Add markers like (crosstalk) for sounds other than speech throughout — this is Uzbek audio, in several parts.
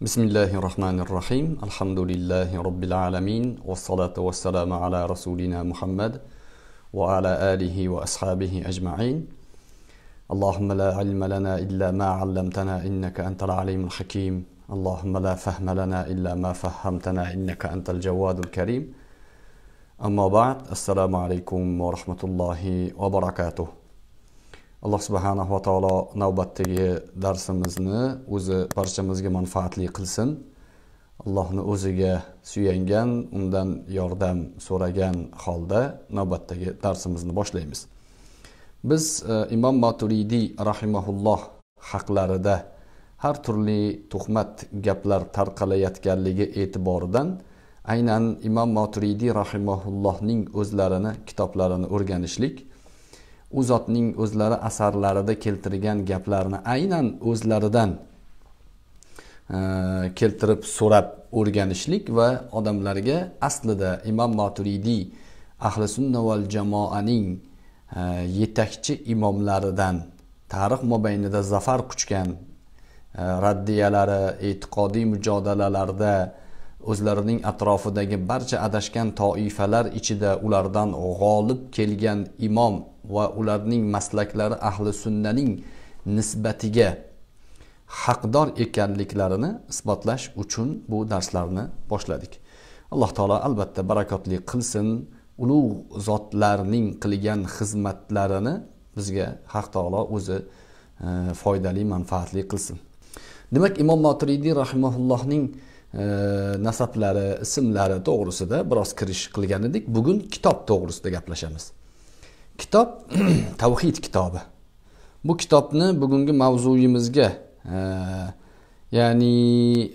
بسم الله الرحمن الرحيم الحمد لله رب العالمين والصلاة والسلام على رسولنا محمد وعلى آله وأصحابه أجمعين اللهم لا علم لنا إلا ما علمتنا إنك أنت العليم الحكيم اللهم لا فهم لنا إلا ما فهمتنا إنك أنت الجواد الكريم أما بعد السلام عليكم ورحمة الله وبركاته alloh subhanahu va taolo navbatdagi darsimizni o'zi barchamizga manfaatli qilsin allohni o'ziga suyangan undan yordam so'ragan holda navbatdagi darsimizni boshlaymiz biz e, imom maturidiy rahimaulloh haqlarida har turli tuhmat gaplar tarqalayotganligi e'tiboridan aynan imom maturidiy rahimaullohning o'zlarini kitoblarini o'rganishlik u zotning o'zlari asarlarida keltirgan gaplarni aynan o'zlaridan e, keltirib so'rab o'rganishlik va odamlarga aslida imom moturidiy ahli sunna val jamoaning e, yetakchi imomlaridan tarix mobaynida zafar quchgan e, raddiyalari e'tiqodiy mujodalalarda o'zlarining atrofidagi barcha adashgan toifalar ichida ulardan g'olib kelgan imom va ularning maslaklari ahli sunnaning nisbatiga haqdor ekanliklarini isbotlash uchun bu darslarni boshladik alloh taolo albatta barakotli qilsin ulug' zotlarning qilgan xizmatlarini bizga haq taolo o'zi e, foydali manfaatli qilsin demak imom motridiy rahimaullohning nasablari ismlari to'g'risida biroz kirish qilgan edik bugun kitob to'g'risida gaplashamiz kitob (clears throat) tavhid kitobi bu kitobni bugungi mavzuyimizga e, ya'ni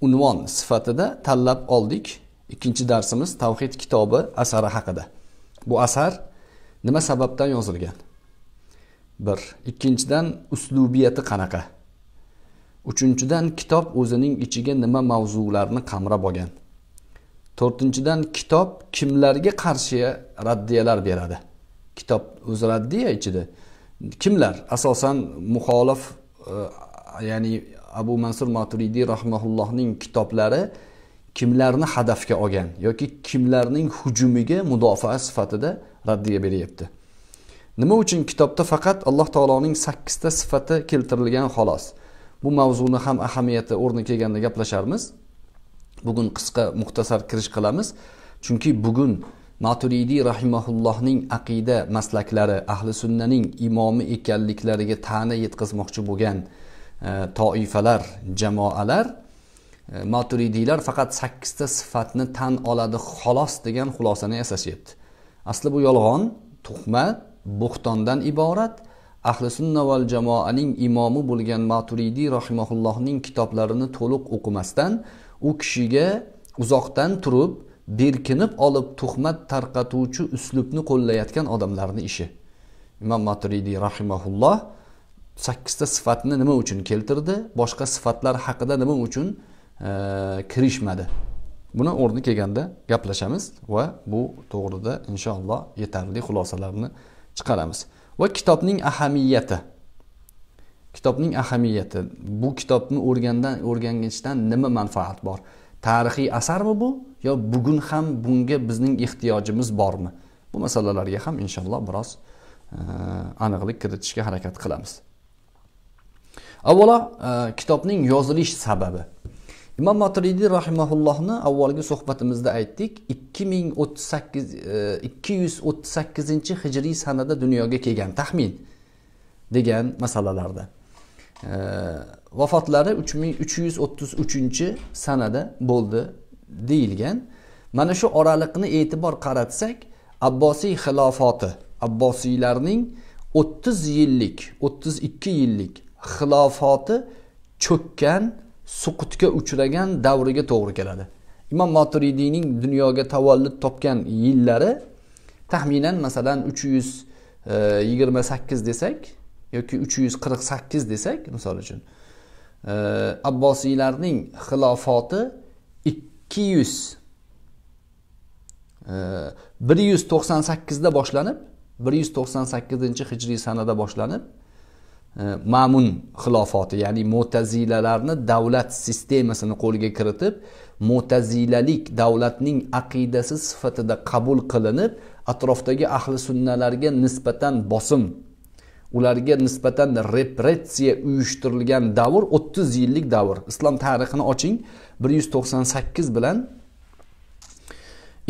unvon sifatida tanlab oldik ikkinchi darsimiz tavhid kitobi asari haqida bu asar nima sababdan yozilgan bir ikkinchidan uslubiyati qanaqa uchinchidan kitob o'zining ichiga nima mavzularni qamrab olgan to'rtinchidan kitob kimlarga qarshi raddiyalar beradi kitob o'zi raddiya ichida kimlar asosan muxolif e, ya'ni abu mansur maturidiy rahmaullohning kitoblari kimlarni hadafga olgan yoki kimlarning hujumiga mudofaa sifatida raddiya beryapti nima uchun kitobda faqat alloh taoloning sakkizta sifati keltirilgan xolos bu mavzuni ham ahamiyati o'rni kelganda gaplasharmiz bugun qisqa muxtasar kirish qilamiz chunki bugun maturidiy rahimaullohning aqida maslaklari ahli sunnaning imomi ekanliklariga ta'na yetkazmoqchi bo'lgan e, toifalar jamoalar e, maturidiylar faqat sakkizta sifatni tan oladi xolos degan xulosani yasashyapti asli bu yolg'on tuhmat bo'xtondan iborat ahli sunna val jamoaning imomi bo'lgan maturidiy rahimaullohning kitoblarini to'liq o'qimasdan u kishiga uzoqdan turib berkinib olib tuhmat tarqatuvchi uslubni qo'llayotgan odamlarni ishi imom maturidiy rahimaulloh sakkizta sifatni nima uchun keltirdi boshqa sifatlar haqida nima uchun e, kirishmadi buni o'rni kelganda gaplashamiz va bu to'g'rida inshaalloh yetarli xulosalarni chiqaramiz va kitobning ahamiyati kitobning ahamiyati bu kitobni o'rgandan o'rganishdan nima manfaat bor tarixiy asarmi bu yo bugun ham bunga bizning ehtiyojimiz bormi bu masalalarga ham inshaalloh biroz e, aniqlik kiritishga harakat qilamiz avvalo e, kitobning yozilish sababi imom motridiy rahimaullohni avvalgi suhbatimizda aytdik ikki ming o'ttiz sakkiz e, ikki yuz o'ttiz sakkizinchi hijriy sanada dunyoga kelgan taxmin degan masalalarda e, vafotlari uch ming uch yuz o'ttiz uchinchi sanada bo'ldi deyilgan mana shu oraliqni e'tibor qaratsak abbosiy xilofoti abbosiylarning o'ttiz yillik o'ttiz ikki yillik xilofoti cho'kkan suqutga uchragan davriga to'g'ri keladi imom moturidiyning dunyoga tavallud topgan yillari taxminan masalan uch yuz e, yigirma sakkiz desak yoki uch yuz qirq sakkiz desak misol uchun e, abbosiylarning xilofoti ikki yuz e, bir yuz to'qson sakkizda boshlanib bir yuz to'qson sakkizinchi hijriy sanada boshlanib ma'mun xilofoti ya'ni mo'tazilalarni davlat sistemasini qo'lga kiritib mo'tazilalik davlatning aqidasi sifatida qabul qilinib atrofdagi ahli sunnalarga nisbatan bosim ularga nisbatan repressiya uyushtirilgan davr o'ttiz yillik davr islom tarixini oching bir yuz to'qson sakkiz bilan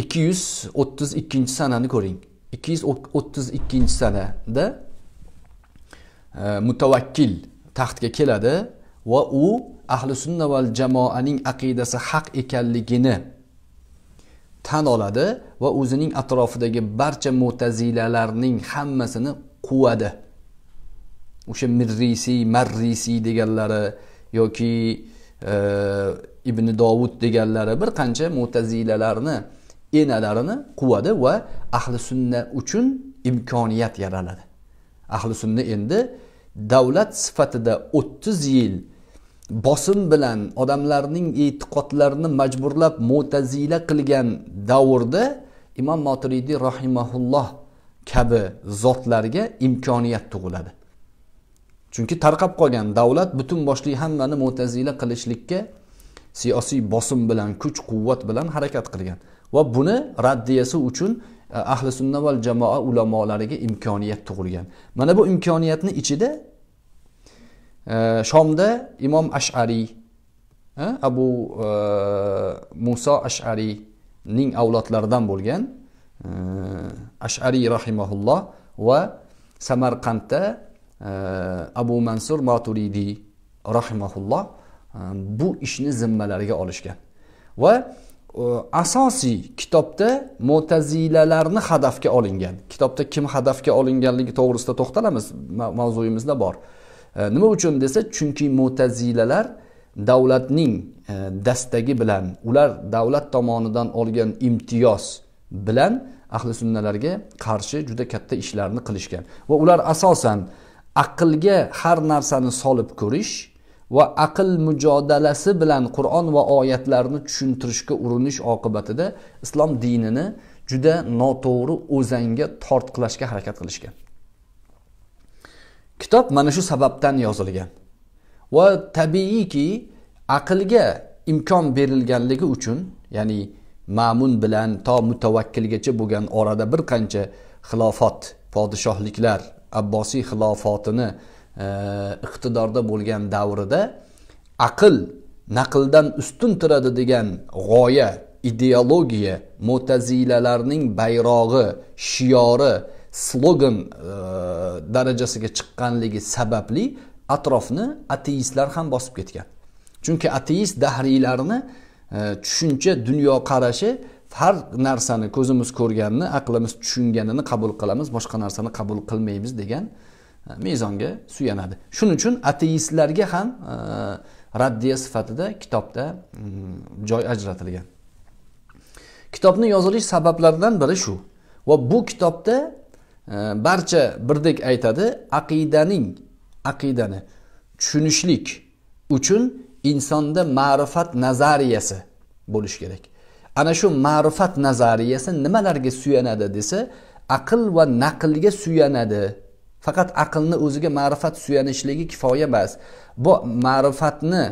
ikki yuz o'ttiz ikkinchi sanani ko'ring ikki yuz o'ttiz ikkinchi sanada mutavakkil taxtga keladi va u ahli sunna val jamoaning aqidasi haq ekanligini tan oladi va o'zining atrofidagi barcha mo'tazilalarning hammasini quvadi o'sha mirrisiy marrisiy deganlari yoki e, ibn dovud deganlari bir qancha mo'tazilalarni enalarini quvadi va ahli sunna uchun imkoniyat yaraladi ahli sunna endi davlat sifatida o'ttiz yil bosim bilan odamlarning e'tiqodlarini majburlab mo'tazila qilgan davrda imom motiriydiy rahimaulloh kabi zotlarga imkoniyat tug'iladi chunki tarqab qolgan davlat butun boshli hammani mo'tazila qilishlikka siyosiy bosim bilan kuch quvvat bilan harakat qilgan va buni raddiyasi uchun E, ahli sunna val jamoa ulamolariga imkoniyat tug'ilgan mana bu imkoniyatni ichida e, shomda imom ashariy e, abu muso ashariyning avlodlaridan bo'lgan ashariy rahimaulloh va samarqandda abu mansur moturidiy rahimaulloh bu ishni zimmalariga olishgan va asosiy kitobda mo'tazilalarni hadafga olingan kitobda kim hadafga olinganligi to'g'risida to'xtalamiz mavzuyimizda bor nima uchun desa chunki mo'tazilalar davlatning e, dastagi bilan ular davlat tomonidan olgan imtiyoz bilan ahli sunnalarga qarshi juda katta ishlarni qilishgan va ular asosan aqlga har narsani solib ko'rish va aql mujodalasi bilan qur'on va oyatlarni tushuntirishga urinish oqibatida islom dinini juda noto'g'ri o'zanga tortqilashga harakat qilishgan kitob mana shu sababdan yozilgan va tabiiyki aqlga imkon berilganligi uchun ya'ni ma'mun bilan to mutavakkilgacha bo'lgan orada bir qancha xilofot podshohliklar abbosiy xilofotini iqtidorda bo'lgan davrida aql naqldan ustun turadi degan g'oya ideologiya mo'tazilalarning bayrog'i shiori slogan e, darajasiga chiqqanligi sababli atrofni ateistlar ham bosib ketgan chunki ateist dahriylarni e, tushuncha e, dunyoqarashi har narsani ko'zimiz ko'rganini aqlimiz tushunganini qabul qilamiz boshqa narsani qabul qilmaymiz degan mezonga suyanadi shuning uchun ateistlarga ham e, raddiya sifatida kitobda mm, joy ajratilgan kitobni yozilish sabablaridan biri shu va bu kitobda e, barcha birdek aytadi aqidaning aqidani tushunishlik uchun insonda ma'rifat nazariyasi bo'lishi kerak ana shu ma'rifat nazariyasi nimalarga suyanadi desa aql va naqlga suyanadi faqat aqlni o'ziga ma'rifat suyanishligi kifoya emas bu ma'rifatni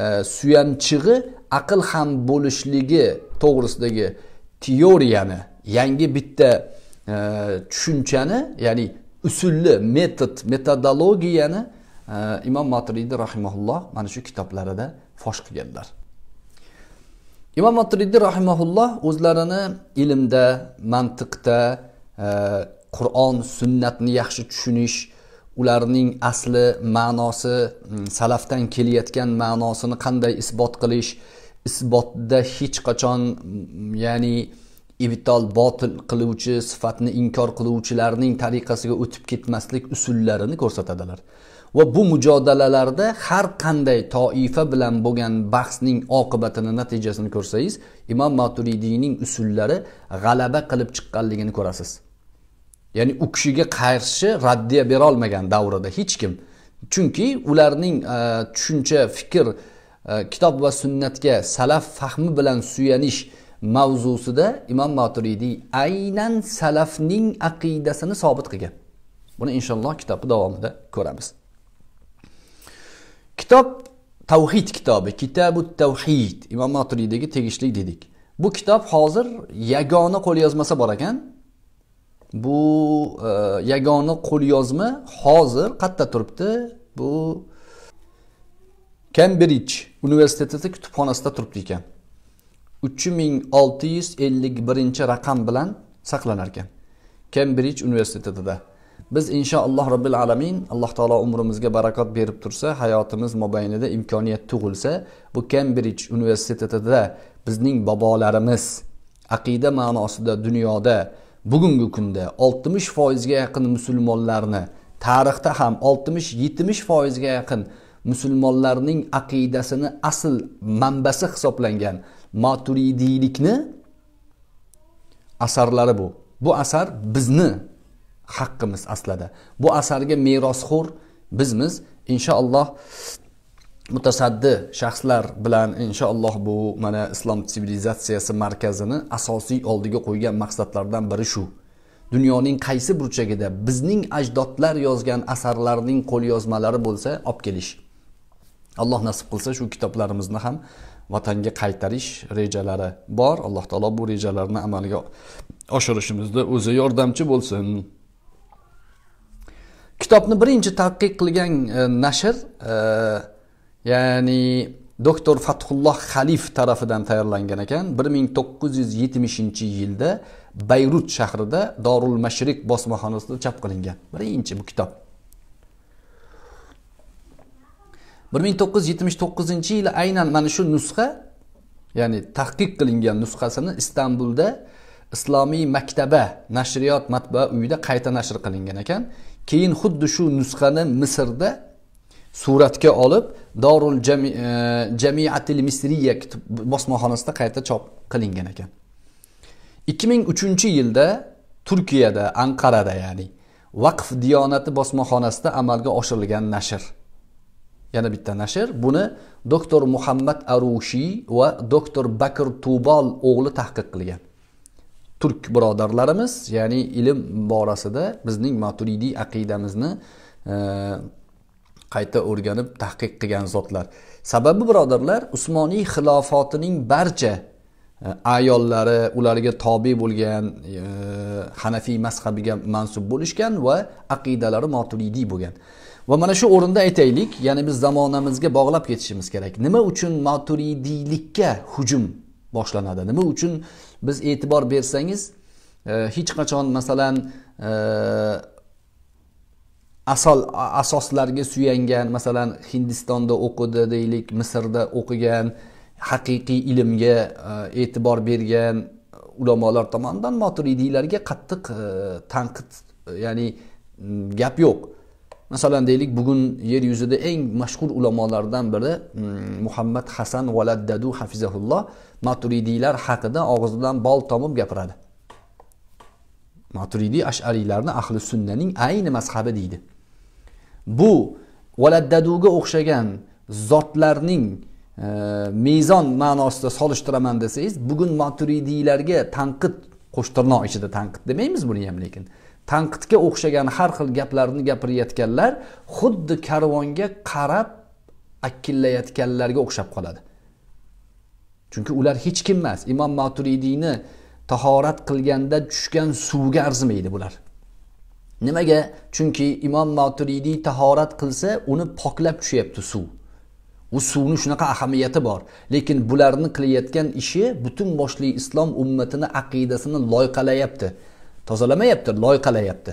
e, suyanchig'i aql ham bo'lishligi to'g'risidagi teoriyani yangi bitta e, tushunchani ya'ni usulli metod metodologiyani e, imom matridiy rahimaulloh mana shu kitoblarida fosh qilganlar imom matridiy rahimaulloh o'zlarini ilmda mantiqda qur'on sunnatni yaxshi tushunish ularning asli ma'nosi mm, salafdan kelayotgan ma'nosini qanday isbot qilish isbotda hech qachon mm, ya'ni ibtol botil qiluvchi sifatni inkor qiluvchilarning tariqasiga o'tib ketmaslik usullarini ko'rsatadilar va bu mujodalalarda har qanday toifa bilan bo'lgan bahsning oqibatini natijasini ko'rsangiz imom maturidiyning usullari g'alaba qilib chiqqanligini ko'rasiz ya'ni u kishiga qarshi raddiya berolmagan davrida hech kim chunki ularning e, tushuncha fikr e, kitob va sunnatga salaf fahmi bilan suyanish mavzusida imom maturidiy aynan salafning aqidasini sobit qilgan buni inshaalloh kitobni davomida ko'ramiz kitob tavhid kitobi kitabu tavhid imom maturidiyga tegishli dedik bu kitob hozir yagona qo'lyozmasi bor ekan bu e, yagona qo'lyozma hozir qayerda turibdi bu kembridj universiteti kutubxonasida turibdi ekan uch ming olti yuz ellik birinchi raqam bilan saqlanar ekan kembridj universitetida biz inshaalloh robbil alamin alloh taolo umrimizga barakot berib tursa hayotimiz mobaynida imkoniyat tug'ilsa bu kembridj universitetida bizning bobolarimiz aqida ma'nosida dunyoda bugungi kunda 60 foizga yaqin musulmonlarni tarixda ham 60-70 foizga yaqin musulmonlarning aqidasini asl manbasi hisoblangan maturidiylikni asarlari bu bu asar bizni haqqimiz aslida bu asarga merosxo'r bizmiz inshaalloh mutasaddi shaxslar bilan inshaalloh bu mana islom sivilizatsiyasi markazini asosiy oldiga qo'ygan maqsadlardan biri shu dunyoning qaysi burchagida bizning ajdodlar yozgan asarlarning qo'lyozmalari bo'lsa olib kelish alloh nasib qilsa shu kitoblarimizni ham vatanga qaytarish rejalari bor alloh taolo bu rejalarni amalga oshirishimizda o'zi yordamchi bo'lsin kitobni birinchi tadqiq qilgan e, nashr e, ya'ni doktor fathulloh xalif tarafidan tayyorlangan ekan bir ming to'qqiz yuz yetmishinchi yilda bayrut shahrida dorul mashrik bosmaxonasida chop qilingan birinchi bu kitob bir ming to'qqiz yuz yetmish to'qqizinchi yili aynan mana shu nusxa ya'ni tahqiq qilingan nusxasini istanbulda islomiy maktaba nashriyot matbaa uyida qayta nashr qilingan ekan keyin xuddi shu nusxani misrda suratga olib dorul Jami, e, jamiatil misriya bosmaxonasida qayta chop qilingan ekan 2003 yilda turkiyada anqarada ya'ni vaqf diyonati bosmaxonasida amalga oshirilgan nashr yana bitta nashr buni doktor muhammad arushiy va doktor bakr tubol o'g'li tahqiq qilgan turk birodarlarimiz ya'ni ilm borasida bizning maturidiy aqidamizni e, qayta o'rganib tahqiq qilgan zotlar sababi birodarlar usmoniy xilofotining barcha e, ayollari ularga tobe bo'lgan e, hanafiy mazhabiga mansub bo'lishgan va aqidalari maturidiy bo'lgan va mana shu o'rinda aytaylik ya'ni biz zamonamizga bog'lab ketishimiz kerak nima uchun maturidiylikka hujum boshlanadi nima uchun biz e'tibor bersangiz e, hech qachon masalan e, asol asoslarga suyangan masalan hindistonda o'qidi deylik misrda o'qigan haqiqiy ilmga e, e'tibor bergan ulamolar tomonidan moturidiylarga qattiq e, tanqid e, ya'ni mm, gap yo'q masalan deylik bugun yer yuzida eng mashhur ulamolardan biri mm, muhammad hasan valaddadu hafizahulloh maturidiylar haqida og'zidan bol tomib gapiradi maturidiy ash'ariylarni ahli sunnaning ayni mazhabi deydi bu valaddaduga o'xshagan zotlarning e, mezon ma'nosida solishtiraman desangiz bugun maturidiylarga tanqid qo'shtirnoq ichida tanqid demaymiz buni ham lekin tanqidga o'xshagan har xil gaplarni gapirayotganlar xuddi karvonga qarab akillayotganlarga o'xshab qoladi chunki ular hech kim emas imom maturidiyni tahorat qilganda tushgan suvga arzimaydi bular nimaga chunki imom moturidiy tahorat qilsa uni poklab tushyapti suv u suvni shunaqa ahamiyati bor lekin bularni qilayotgan ishi butun boshli islom ummatini aqidasini loyqalayapti tozalamayapti loyqalayapti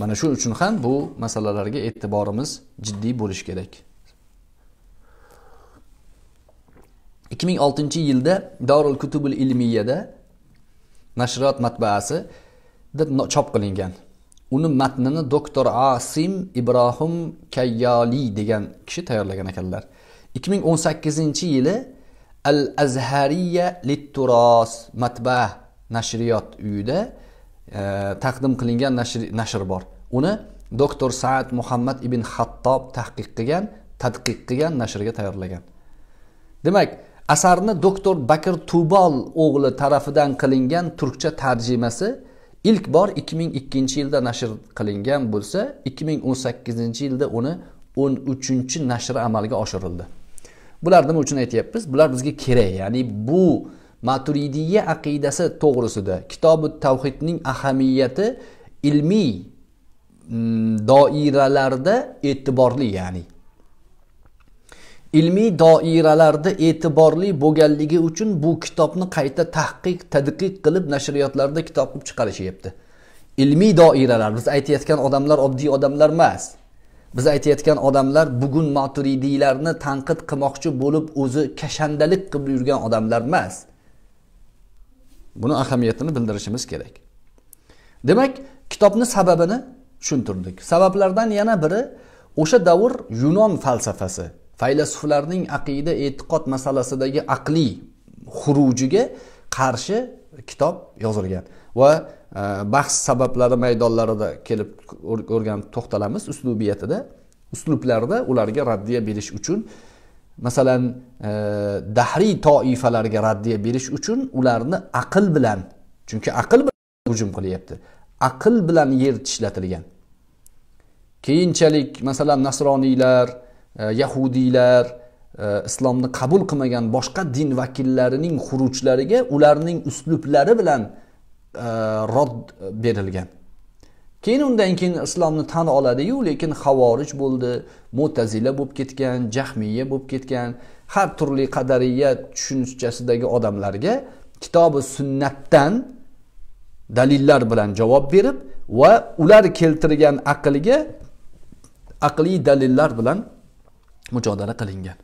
mana shu uchun ham bu masalalarga e'tiborimiz jiddiy bo'lishi kerak 2006 yilda Darul Kutubul Ilmiyada nashriyot matbaasi deb chop qilingan uni matnini doktor asim ibrohim kayyoli degan kishi tayyorlagan ekanlar 2018 yili al azhariya litturos matba nashriyot uyida e, taqdim qilingan nashr, nashr bor uni doktor saad muhammad ibn xattob tahqiq qilgan tadqiq qilgan nashrga tayyorlagan demak asarni doktor bakir tubol o'g'li tarafidan qilingan turkcha tarjimasi ilk bor 2002 yilda nashr qilingan bo'lsa 2018 yilda uni 13 nashri amalga oshirildi bular nima uchun aytyapmiz bular bizga kerak ya'ni bu maturidiya aqidasi to'g'risida kitobi tavhidning ahamiyati ilmiy mm, doiralarda e'tiborli ya'ni ilmiy doiralarda e'tiborli bo'lganligi uchun bu kitobni qayta tahqiq tadqiq qilib nashriyotlarda kitob qilib chiqarishyapti ilmiy doiralar biz aytayotgan odamlar oddiy odamlar emas biz aytayotgan odamlar bugun maturidiylarni tanqid qilmoqchi bo'lib o'zi kashandalik qilib yurgan odamlar emas buni ahamiyatini bildirishimiz kerak demak kitobni sababini tushuntirdik sabablardan yana biri o'sha davr yunon falsafasi faylasuflarning aqida e'tiqod masalasidagi aqliy xurujiga qarshi kitob yozilgan va e, bahs sabablari maydonlarida kelib o'rganib to'xtalamiz uslubiyatida uslublarda ularga raddiya berish uchun masalan e, dahriy toifalarga raddiya berish uchun ularni aql bilan chunki aql bilan hujum qilyapti aql bilan yer tishlatilgan keyinchalik masalan nasroniylar E, yahudiylar e, islomni qabul qilmagan boshqa din vakillarining xuruchlariga ularning uslublari bilan e, rod berilgan keyin undan keyin islomni tan oladiyu lekin havorij bo'ldi mo'tazila bo'lib ketgan jahmiya bo'lib ketgan har turli qadariyat tushunchasidagi odamlarga kitobi sunnatdan dalillar bilan javob berib va ular keltirgan aqlga aqliy dalillar bilan mujodala qilingan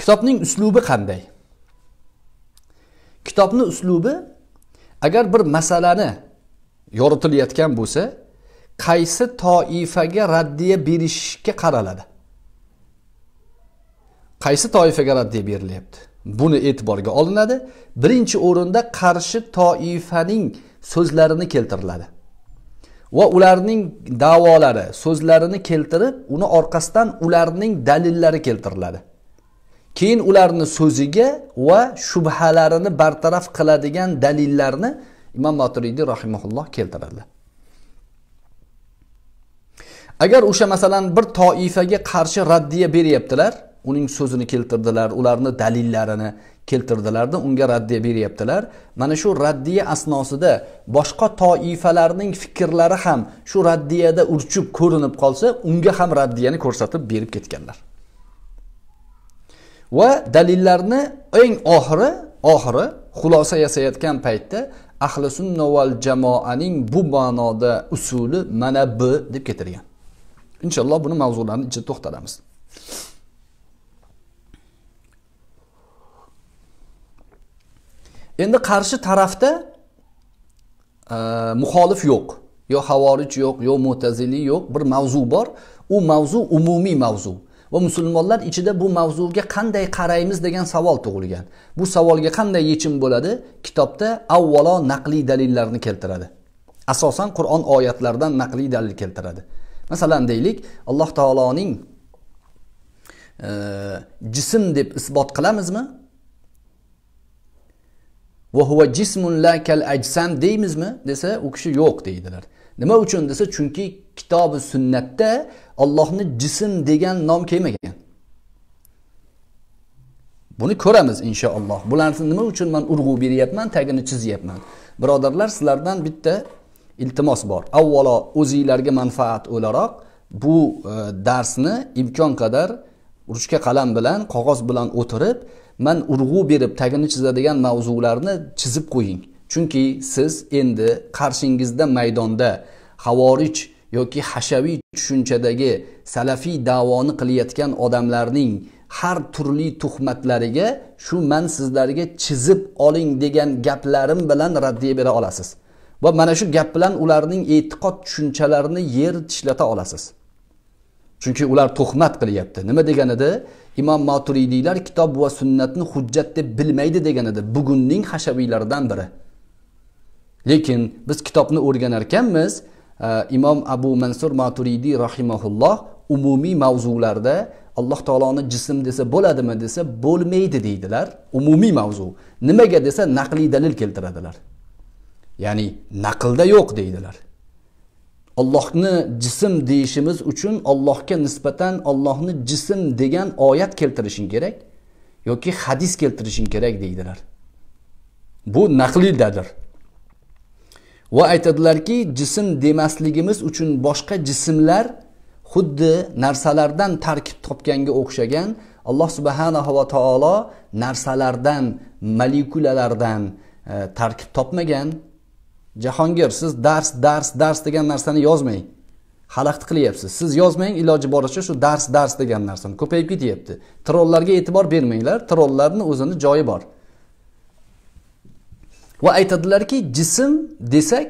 kitobning uslubi qanday kitobni uslubi agar bir masalani yoritilayotgan bo'lsa qaysi toifaga raddiya berishga qaraladi qaysi toifaga raddiya berilyapti buni e'tiborga olinadi birinchi o'rinda qarshi toifaning so'zlarini keltiriladi va ularning davolari so'zlarini keltirib uni orqasidan ularning dalillari keltiriladi keyin ularni so'ziga va shubhalarini bartaraf qiladigan dalillarni imom moturidiy rahimaulloh keltiradilar agar o'sha masalan bir toifaga qarshi raddiya beryaptilar uning so'zini keltirdilar ularni dalillarini keltirdilarda unga raddiya beryaptilar mana shu raddiya asnosida boshqa toifalarning fikrlari ham shu raddiyada urchib ko'rinib qolsa unga ham raddiyani ko'rsatib berib ketganlar va dalillarni eng oxiri oxiri xulosa yasayotgan paytda ahli sunna val jamoaning bu ma'noda usuli mana bu deb keltirgan inshaalloh buni mavzularni ichida to'xtalamiz endi qarshi tarafda e, muxolif yo'q yo havorij yo'q yo mo'tazili yo'q bir mavzu bor u mavzu umumiy mavzu va musulmonlar ichida bu mavzuga qanday qaraymiz degan savol tug'ilgan bu savolga qanday yechim bo'ladi kitobda avvalo naqliy dalillarni keltiradi asosan qur'on oyatlaridan naqliy dalil keltiradi masalan deylik alloh taoloning e, jism deb isbot qilamizmi vahuva jismun la kal ajsam deymizmi desa u kishi yo'q deydilar nima uchun desa chunki kitobi sunnatda ollohni jism degan nom kelmagan buni ko'ramiz inshaalloh narsa nima uchun man urg'u beryapman tagini chizyapman birodarlar sizlardan bitta iltimos bor avvalo o'zinglarga manfaat o'laroq bu e, darsni imkon qadar ruchka qalam bilan qog'oz bilan o'tirib man urg'u berib tagini chizadigan mavzularni chizib qo'ying chunki siz endi qarshingizda maydonda havorij yoki hashaviy tushunchadagi salafiy davoni qilayotgan odamlarning har turli tuhmatlariga shu man sizlarga chizib oling degan gaplarim bilan raddiya bera olasiz va mana shu gap bilan ularning e'tiqod tushunchalarini yer tishlata olasiz chunki ular tuhmat qilyapti nima deganida imom moturidiylar kitob va sunnatni hujjat deb bilmaydi degan edi bugunning hashaviylaridan biri lekin biz kitobni o'rganar ekanmiz e, imom abu mansur maturidiy rahimaulloh umumiy mavzularda alloh taoloni jism desa bo'ladimi desa bo'lmaydi deydilar umumiy mavzu nimaga desa naqliy dalil keltiradilar ya'ni naqlda yo'q deydilar Allohni jism deyishimiz uchun Allohga nisbatan Allohni jism degan oyat keltirishing kerak yoki hadis keltirishing kerak deydilar. Bu naqliydadir. Va aytadilarki, jism demasligimiz uchun boshqa jismlar xuddi narsalardan tarkib topganga o'xshagan alloh subhanahu va taolo narsalardan molekulalardan e, tarkib topmagan jahongir siz dars dars dars degan narsani yozmang xalaqit qilyapsiz siz yozmang iloji boricha shu dars dars degan narsani ko'payib ketyapti trollarga e'tibor bermanglar trollarni o'zini joyi bor va aytadilarki jism desak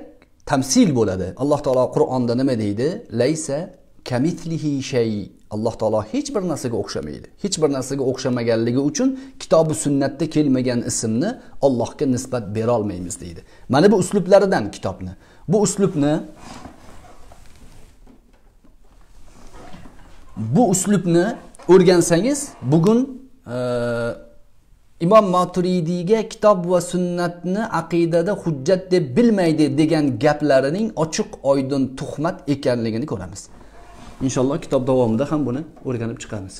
tamsil bo'ladi alloh taolo qur'onda nima deydi laysa kamithlihi shay alloh taolo hech bir narsaga o'xshamaydi hech bir narsaga o'xshamaganligi uchun kitobi sunnatda kelmagan ismni allohga nisbat berolmaymiz deydi mana bu uslublaridan kitobni bu uslubni bu uslubni o'rgansangiz bugun e, imom maturidiyga kitob va sunnatni aqidada hujjat deb bilmaydi degan gaplarining ochiq oydin tuhmat ekanligini ko'ramiz inshaalloh kitob davomida ham buni o'rganib chiqamiz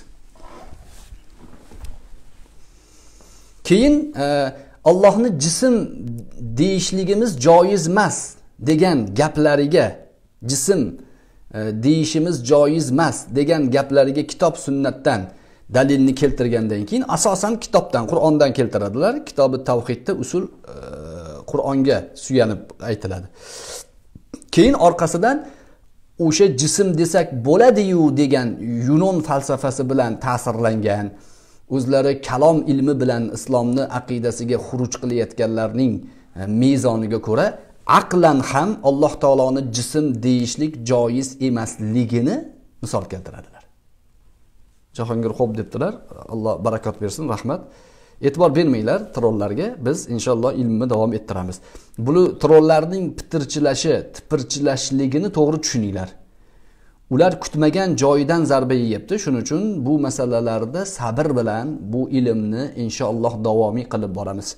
keyin e, allohni jism deyishligimiz joiz emas degan gaplariga jism e, deyishimiz joiz emas degan gaplariga kitob sunnatdan dalilni keltirgandan keyin asosan kitobdan qur'ondan keltiradilar kitobi tavhidda usul e, qur'onga suyanib aytiladi keyin orqasidan o'sha jism desak bo'ladiyu degan yunon falsafasi bilan ta'sirlangan o'zlari kalom ilmi bilan islomni aqidasiga xuruj qilayotganlarning e, mezoniga ko'ra aqlan ham alloh taoloni jism deyishlik joiz emasligini misol keltiradilar jahongir xo'p debdilar alloh barakot bersin rahmat e'tibor bermanglar trollarga biz inshaalloh ilmni davom ettiramiz buni trollarning pitirchilashi tipirchilashligini to'g'ri tushuninglar ular kutmagan joyidan zarba yeyapti shuning uchun bu masalalarda sabr bilan bu ilmni inshaalloh davomiy qilib boramiz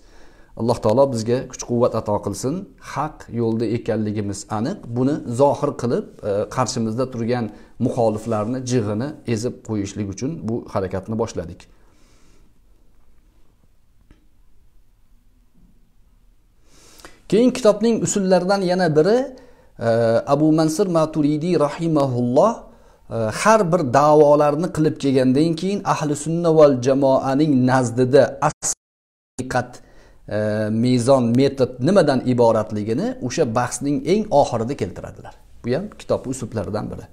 alloh taolo bizga kuch quvvat ato qilsin haq yo'lda ekanligimiz aniq buni zohir qilib e, qarshimizda turgan muxoliflarni jig'ini ezib qo'yishlik uchun bu harakatni boshladik keyin kitobning usullaridan yana biri e, abu mansur maturidiy rahimaulloh e, har bir davolarni qilib kelgandan keyin ahli sunna val jamoaning nazdida asliqat e, mezon metod nimadan iboratligini o'sha bahsning eng oxirida keltiradilar bu ham kitobni uslublaridan biri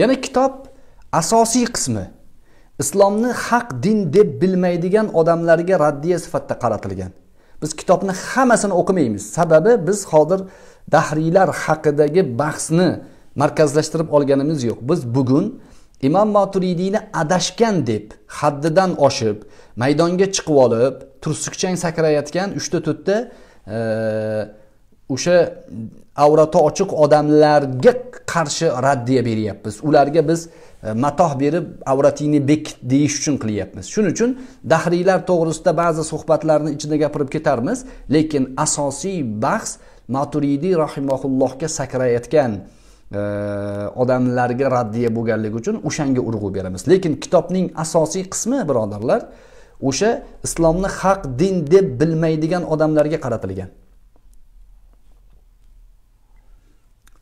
yana kitob asosiy qismi islomni haq din deb bilmaydigan odamlarga raddiya sifatida qaratilgan biz kitobni hammasini o'qimaymiz sababi biz hozir dahriylar haqidagi bahsni markazlashtirib olganimiz yo'q biz bugun imom moturidiyni adashgan deb haddidan oshib maydonga chiqib olib tursukchang sakrayotgan uchta to'rtta e, o'sha avrati ochiq odamlarga qarshi raddiya beryapmiz ularga biz E, matoh berib avratingni bekit deyish uchun qilyapmiz shuning uchun dahriylar to'g'risida ba'zi suhbatlarni ichida gapirib ketarmiz lekin asosiy bahs maturidiy rahimaullohga sakrayotgan e, odamlarga raddiya bo'lganligi uchun o'shanga urg'u beramiz lekin kitobning asosiy qismi birodarlar o'sha islomni haq din deb bilmaydigan odamlarga qaratilgan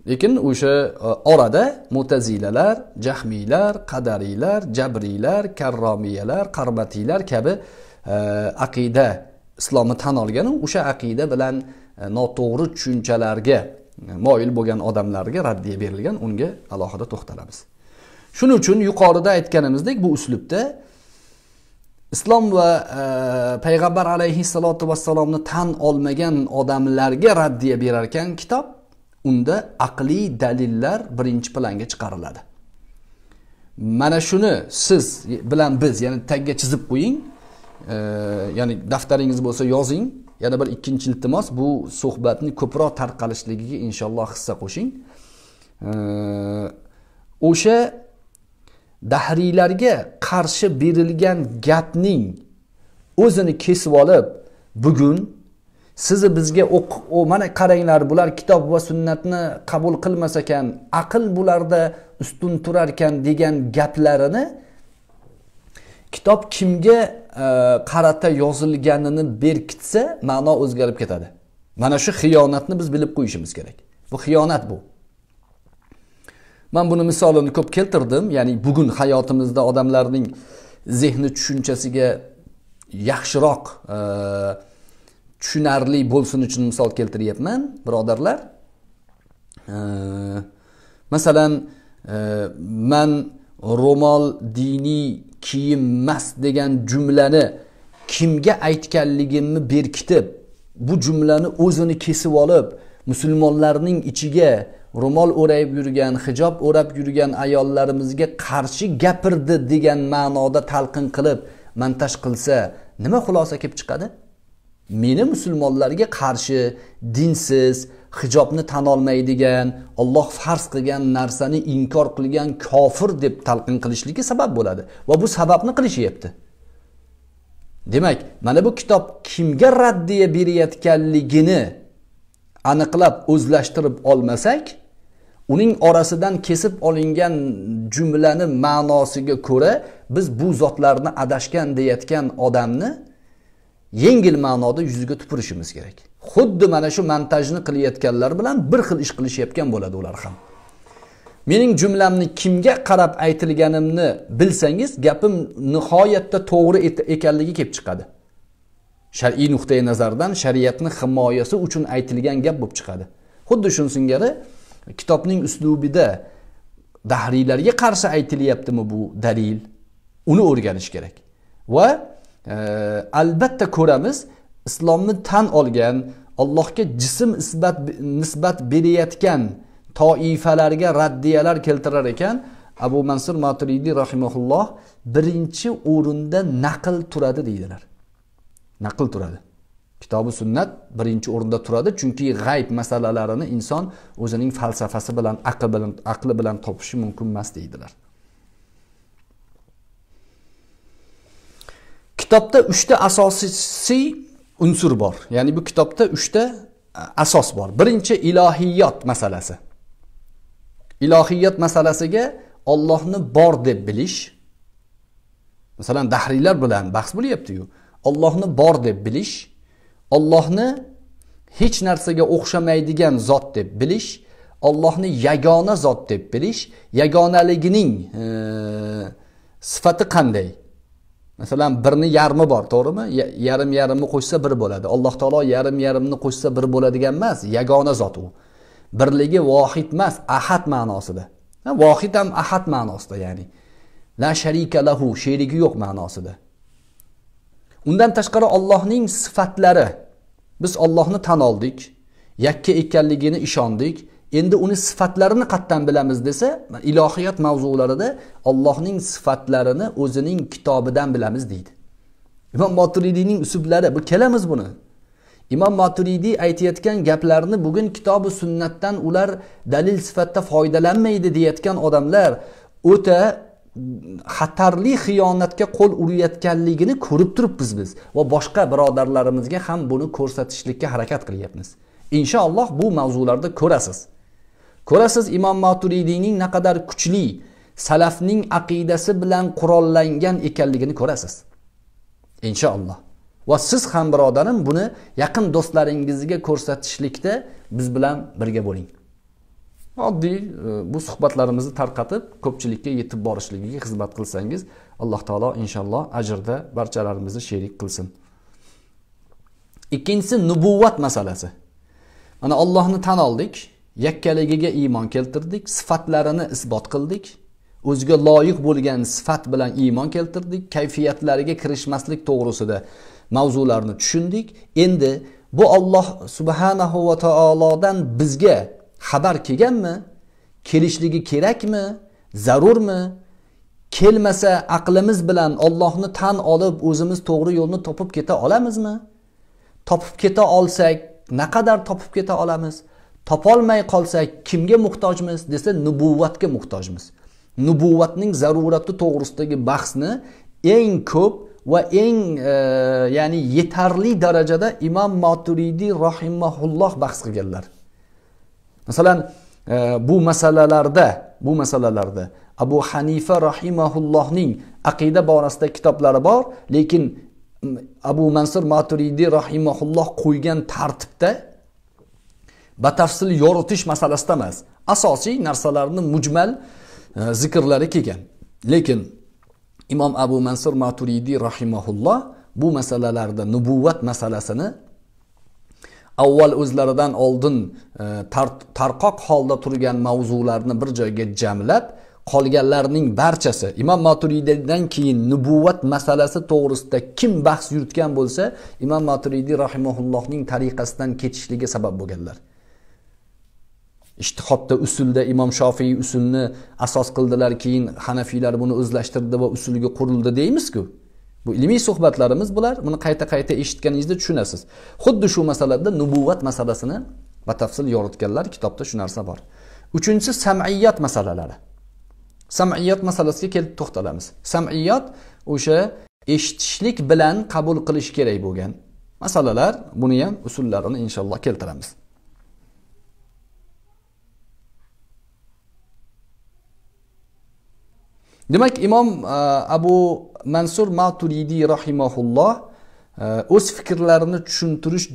lekin o'sha e, orada mutazilalar jahmiylar qadariylar jabriylar karromiyalar qarbatiylar kabi e, aqida islomni tan olgan o'sha aqida bilan e, noto'g'ri tushunchalarga moyil bo'lgan odamlarga raddiya berilgan unga alohida to'xtalamiz shuning uchun yuqorida aytganimizdek bu uslubda islom va e, payg'ambar alayhissalotu vassalomni tan olmagan odamlarga raddiya berar ekan kitob unda aqliy dalillar birinchi planga chiqariladi mana shuni siz bilan biz ya'ni tagga chizib qo'ying e, ya'ni daftaringiz bo'lsa yozing yana bir ikkinchi iltimos bu suhbatni ko'proq tarqalishligiga inshaalloh hissa qo'shing e, o'sha dahriylarga qarshi berilgan gapning o'zini kesib olib bugun sizni bizga mana qaranglar bular kitob va sunnatni qabul qilmas ekan aql bularda ustun turar ekan degan gaplarini kitob kimga e, qarata yozilganini berkitsa ma'no o'zgarib ketadi mana shu xiyonatni biz bilib qo'yishimiz kerak bu xiyonat bu man buni misolini ko'p keltirdim ya'ni bugun hayotimizda odamlarning zehni tushunchasiga yaxshiroq e, tushunarli bo'lsin uchun misol keltiryapman birodarlar masalan e, man ro'mol diniy kiyim emas degan jumlani kimga aytganligimni berkitib bu jumlani o'zini kesib olib musulmonlarning ichiga ro'mol o'rab yurgan hijob o'rab yurgan ayollarimizga qarshi gapirdi degan ma'noda talqin qilib montaj qilsa nima xulosa kelib chiqadi meni musulmonlarga qarshi dinsiz hijobni tan olmaydigan olloh farz qilgan narsani inkor qilgan kofir deb talqin qilishligi sabab bo'ladi va bu sababni qilishyapti demak mana bu kitob kimga raddiya berayotganligini aniqlab o'zlashtirib olmasak uning orasidan kesib olingan jumlani ma'nosiga ko'ra biz bu zotlarni adashgan deyayotgan odamni yengil ma'noda yuziga tupurishimiz kerak xuddi mana shu montajni qilayotganlar bilan bir xil ish qilishayotgan bo'ladi ular ham mening jumlamni kimga qarab aytilganimni bilsangiz gapim nihoyatda to'g'ri ekanligi kelib chiqadi shar'iy nuqtai nazardan shariatni himoyasi uchun aytilgan gap bo'lib chiqadi xuddi shuni singari kitobning uslubida dahriylarga qarshi aytilyaptimi bu dalil uni o'rganish kerak va albatta ko'ramiz islomni tan olgan allohga jism isbat nisbat berayotgan toifalarga raddiyalar keltirar ekan abu mansur maturidiy rahimaulloh birinchi o'rinda naql turadi deydilar naql turadi kitobi sunnat birinchi o'rinda turadi chunki g'ayb masalalarini inson o'zining falsafasi bilan aqli bilan aqli bilan topishi mumkin emas deydilar kitobda uchta asosiy unsur bor ya'ni bu kitobda uchta e, asos bor birinchi ilohiyot masalasi ilohiyot masalasiga ollohni bor deb bilish masalan dahriylar bilan bahs bo'lyaptiyu ollohni bor deb bilish ollohni hech narsaga o'xshamaydigan zot deb bilish ollohni yagona zot deb bilish yagonaligining e, sifati qanday masalan birni yarmi bor to'g'rimi yarim yarimni qo'shsa bir bo'ladi alloh taolo yarim yarimni qo'shsa bir bo'ladigan emas yagona zot u birligi vohid emas ahad ma'nosida vohid ham ahad ma'nosida ya'ni la sharika lahu sherigi yo'q ma'nosida undan tashqari ollohning sifatlari biz ollohni tan oldik yakka ekanligini ishondik endi uni sifatlarini qayerdan bilamiz desa ilohiyat mavzularida Allohning sifatlarini o'zining kitobidan bilamiz deydi imom moturidiyning usublari bu kelamiz buni imom maturidiy aytayotgan gaplarni bugun kitobi sunnatdan ular dalil sifatida foydalanmaydi deyayotgan odamlar o'ta xatarli xiyonatga qo'l urayotganligini ko'rib turibmiz biz va boshqa birodarlarimizga ham buni ko'rsatishlikka harakat qilyapmiz inshaalloh bu mavzularda ko'rasiz ko'rasiz imom maturidiyning naqadar kuchli salafning aqidasi bilan qurollangan ekanligini ko'rasiz inshaalloh va siz ham birodarim buni yaqin do'stlaringizga ko'rsatishlikda biz bilan birga bo'ling oddiy e, bu suhbatlarimizni tarqatib ko'pchilikka yetib borishligiga xizmat qilsangiz alloh taolo inshaalloh ajrda barchalarimizni sherik qilsin ikkinchisi nubuvat masalasi mana ollohni tan oldik yakkaligiga iymon keltirdik sifatlarini isbot qildik o'ziga loyiq bo'lgan sifat bilan iymon keltirdik kayfiyatlariga kirishmaslik to'g'risida mavzularni tushundik endi bu olloh subhanahu va taolodan bizga xabar kelganmi kelishligi kerakmi zarurmi kelmasa aqlimiz bilan ollohni tan olib o'zimiz to'g'ri yo'lni topib keta olamizmi topib keta olsak naqadar topib keta olamiz topolmay qolsak kimga muhtojmiz desa nubuvvatga muhtojmiz nubuvvatning zarurati to'g'risidagi bahsni eng ko'p va eng e, ya'ni yetarli darajada imom moturidiy rohimaulloh bahs qilganlar masalan e, bu masalalarda bu masalalarda abu hanifa rahimaullohning aqida borasida kitoblari bor lekin abu mansur maturidiy rahimaulloh qo'ygan tartibda batafsil yoritish masalasida emas asosiy narsalarni mujmal e, zikrlari kelgan lekin imom abu mansur maturidiy rahimaulloh bu masalalarda nubuvat masalasini avval o'zlaridan oldin e, tarqoq holda turgan mavzularni bir joyga jamlab qolganlarning barchasi imom maturidiydan keyin nubuvat masalasi to'g'risida kim bahs yuritgan bo'lsa imom maturidiy rahimaullohning tariqasidan ketishligi sabab bo'lganlar ishtihodda usulda imom shofiy usulni asos qildilar keyin hanafiylar buni o'zlashtirdi va usulga qurildi deymizku bu ilmiy suhbatlarimiz bular buni qayta qayta eshitganingizda tushunasiz xuddi shu masalada nubuvvat masalasini batafsil yoritganlar kitobda shu narsa bor uchinchisi samiyat masalalari samiyat masalasiga kelib to'xtalamiz samiyat o'sha eshitishlik bilan qabul qilish kerak bo'lgan masalalar buni ham usullarini inshaalloh keltiramiz demak imom e, abu mansur maturidiy rahimaulloh e, o'z fikrlarini tushuntirish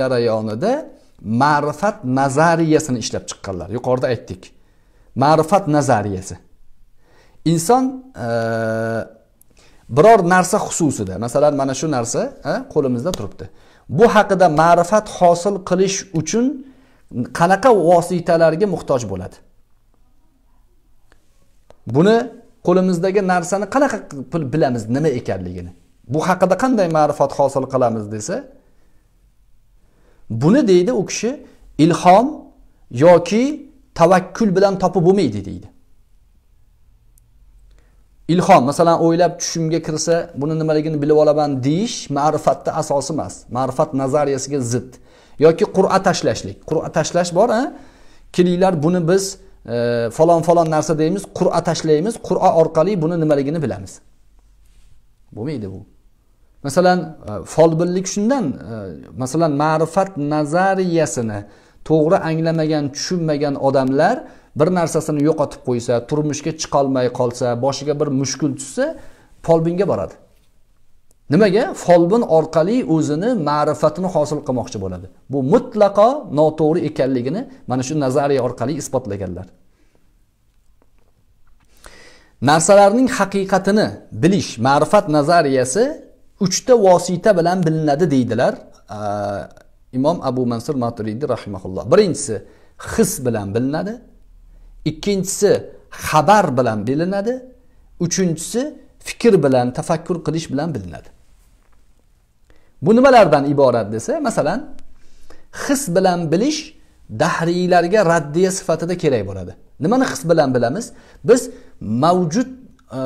jarayonida ma'rifat nazariyasini ishlab chiqqanlar yuqorida aytdik ma'rifat nazariyasi inson e, biror narsa xususida masalan mana shu narsa qo'limizda turibdi bu haqida ma'rifat hosil qilish uchun qanaqa vositalarga muhtoj bo'ladi buni qo'limizdagi narsani qanaqa qilib bilamiz nima ekanligini bu haqida qanday ma'rifat hosil qilamiz desa buni deydi u kishi ilhom yoki tavakkul bilan topib bo'lmaydi deydi ilhom masalan o'ylab tushimga kirsa buni nimaligini bilib olaman deyish ma'rifatni asosi emas ma'rifat nazariyasiga zid yoki qur'a tashlashlik qur'a tashlash bor a kelinglar buni biz falon falon narsa deymiz qur'a tashlaymiz qur'a orqali buni nimaligini bilamiz bo'lmaydi bu masalan e, folbinlik shundan e, masalan ma'rifat nazariyasini to'g'ri anglamagan tushunmagan odamlar bir narsasini yo'qotib qo'ysa turmushga chiqolmay qolsa boshiga bir mushkul tushsa folbinga boradi nimaga folbin orqali o'zini ma'rifatini hosil qilmoqchi bo'ladi bu mutlaqo noto'g'ri ekanligini mana shu nazariya orqali isbotlaganlar narsalarning haqiqatini bilish ma'rifat nazariyasi uchta vosita bilan bilinadi deydilar imom abu mansur maturidiy rahimaulloh birinchisi his bilan bilinadi ikkinchisi xabar bilan bilinadi uchinchisi fikr bilan tafakkur qilish bilan bilinadi bu nimalardan iborat desa masalan his bilan bilish dahriylarga raddiya sifatida kerak bo'ladi nimani his bilan bilamiz biz mavjud e,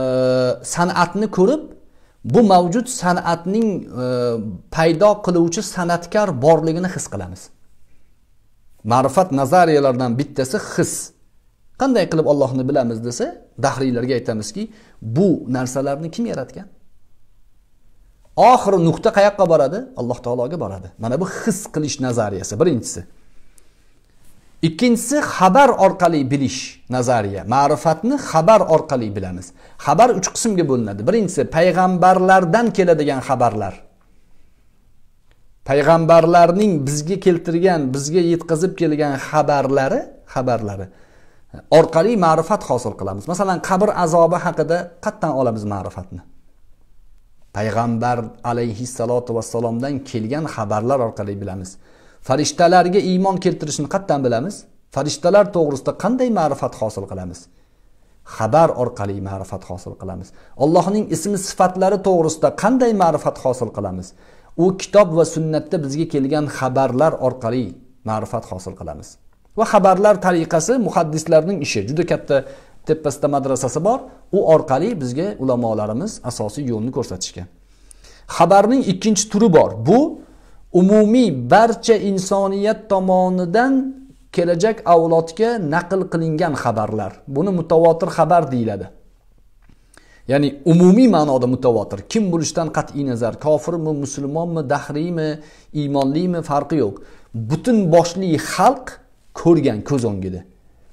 san'atni ko'rib bu mavjud san'atning e, paydo qiluvchi san'atkor borligini his qilamiz ma'rifat nazariyalaridan bittasi his qanday qilib ollohni bilamiz desa dahriylarga aytamizki bu narsalarni kim yaratgan oxiri nuqta qayoqqa boradi alloh taologa boradi mana bu his qilish nazariyasi birinchisi ikkinchisi xabar orqali bilish nazariya ma'rifatni xabar orqali bilamiz xabar uch qismga bo'linadi birinchisi payg'ambarlardan keladigan xabarlar payg'ambarlarning bizga keltirgan bizga yetkazib kelgan xabarlari xabarlari orqali ma'rifat hosil qilamiz masalan qabr azobi haqida qayerdan olamiz ma'rifatni payg'ambar alayhissalotu vassalomdan kelgan xabarlar orqali bilamiz farishtalarga iymon keltirishni qatdan bilamiz farishtalar to'g'risida qanday ma'rifat hosil qilamiz xabar orqali ma'rifat hosil qilamiz allohning ismi sifatlari to'g'risida qanday ma'rifat hosil qilamiz u kitob va sunnatda bizga kelgan xabarlar orqali ma'rifat hosil qilamiz va xabarlar tariqasi muhaddislarning ishi juda katta tepasida madrasasi bor u orqali bizga ulamolarimiz asosiy yo'lni ko'rsatishgan xabarning ikkinchi turi bor bu umumiy barcha insoniyat tomonidan kelajak avlodga naql qilingan xabarlar buni mutavotir xabar deyiladi ya'ni umumiy ma'noda mutavotir kim bo'lishidan qat'iy nazar kofirmi musulmonmi dahriymi iymonlimi farqi yo'q butun boshli xalq ko'rgan ko'z o'ngida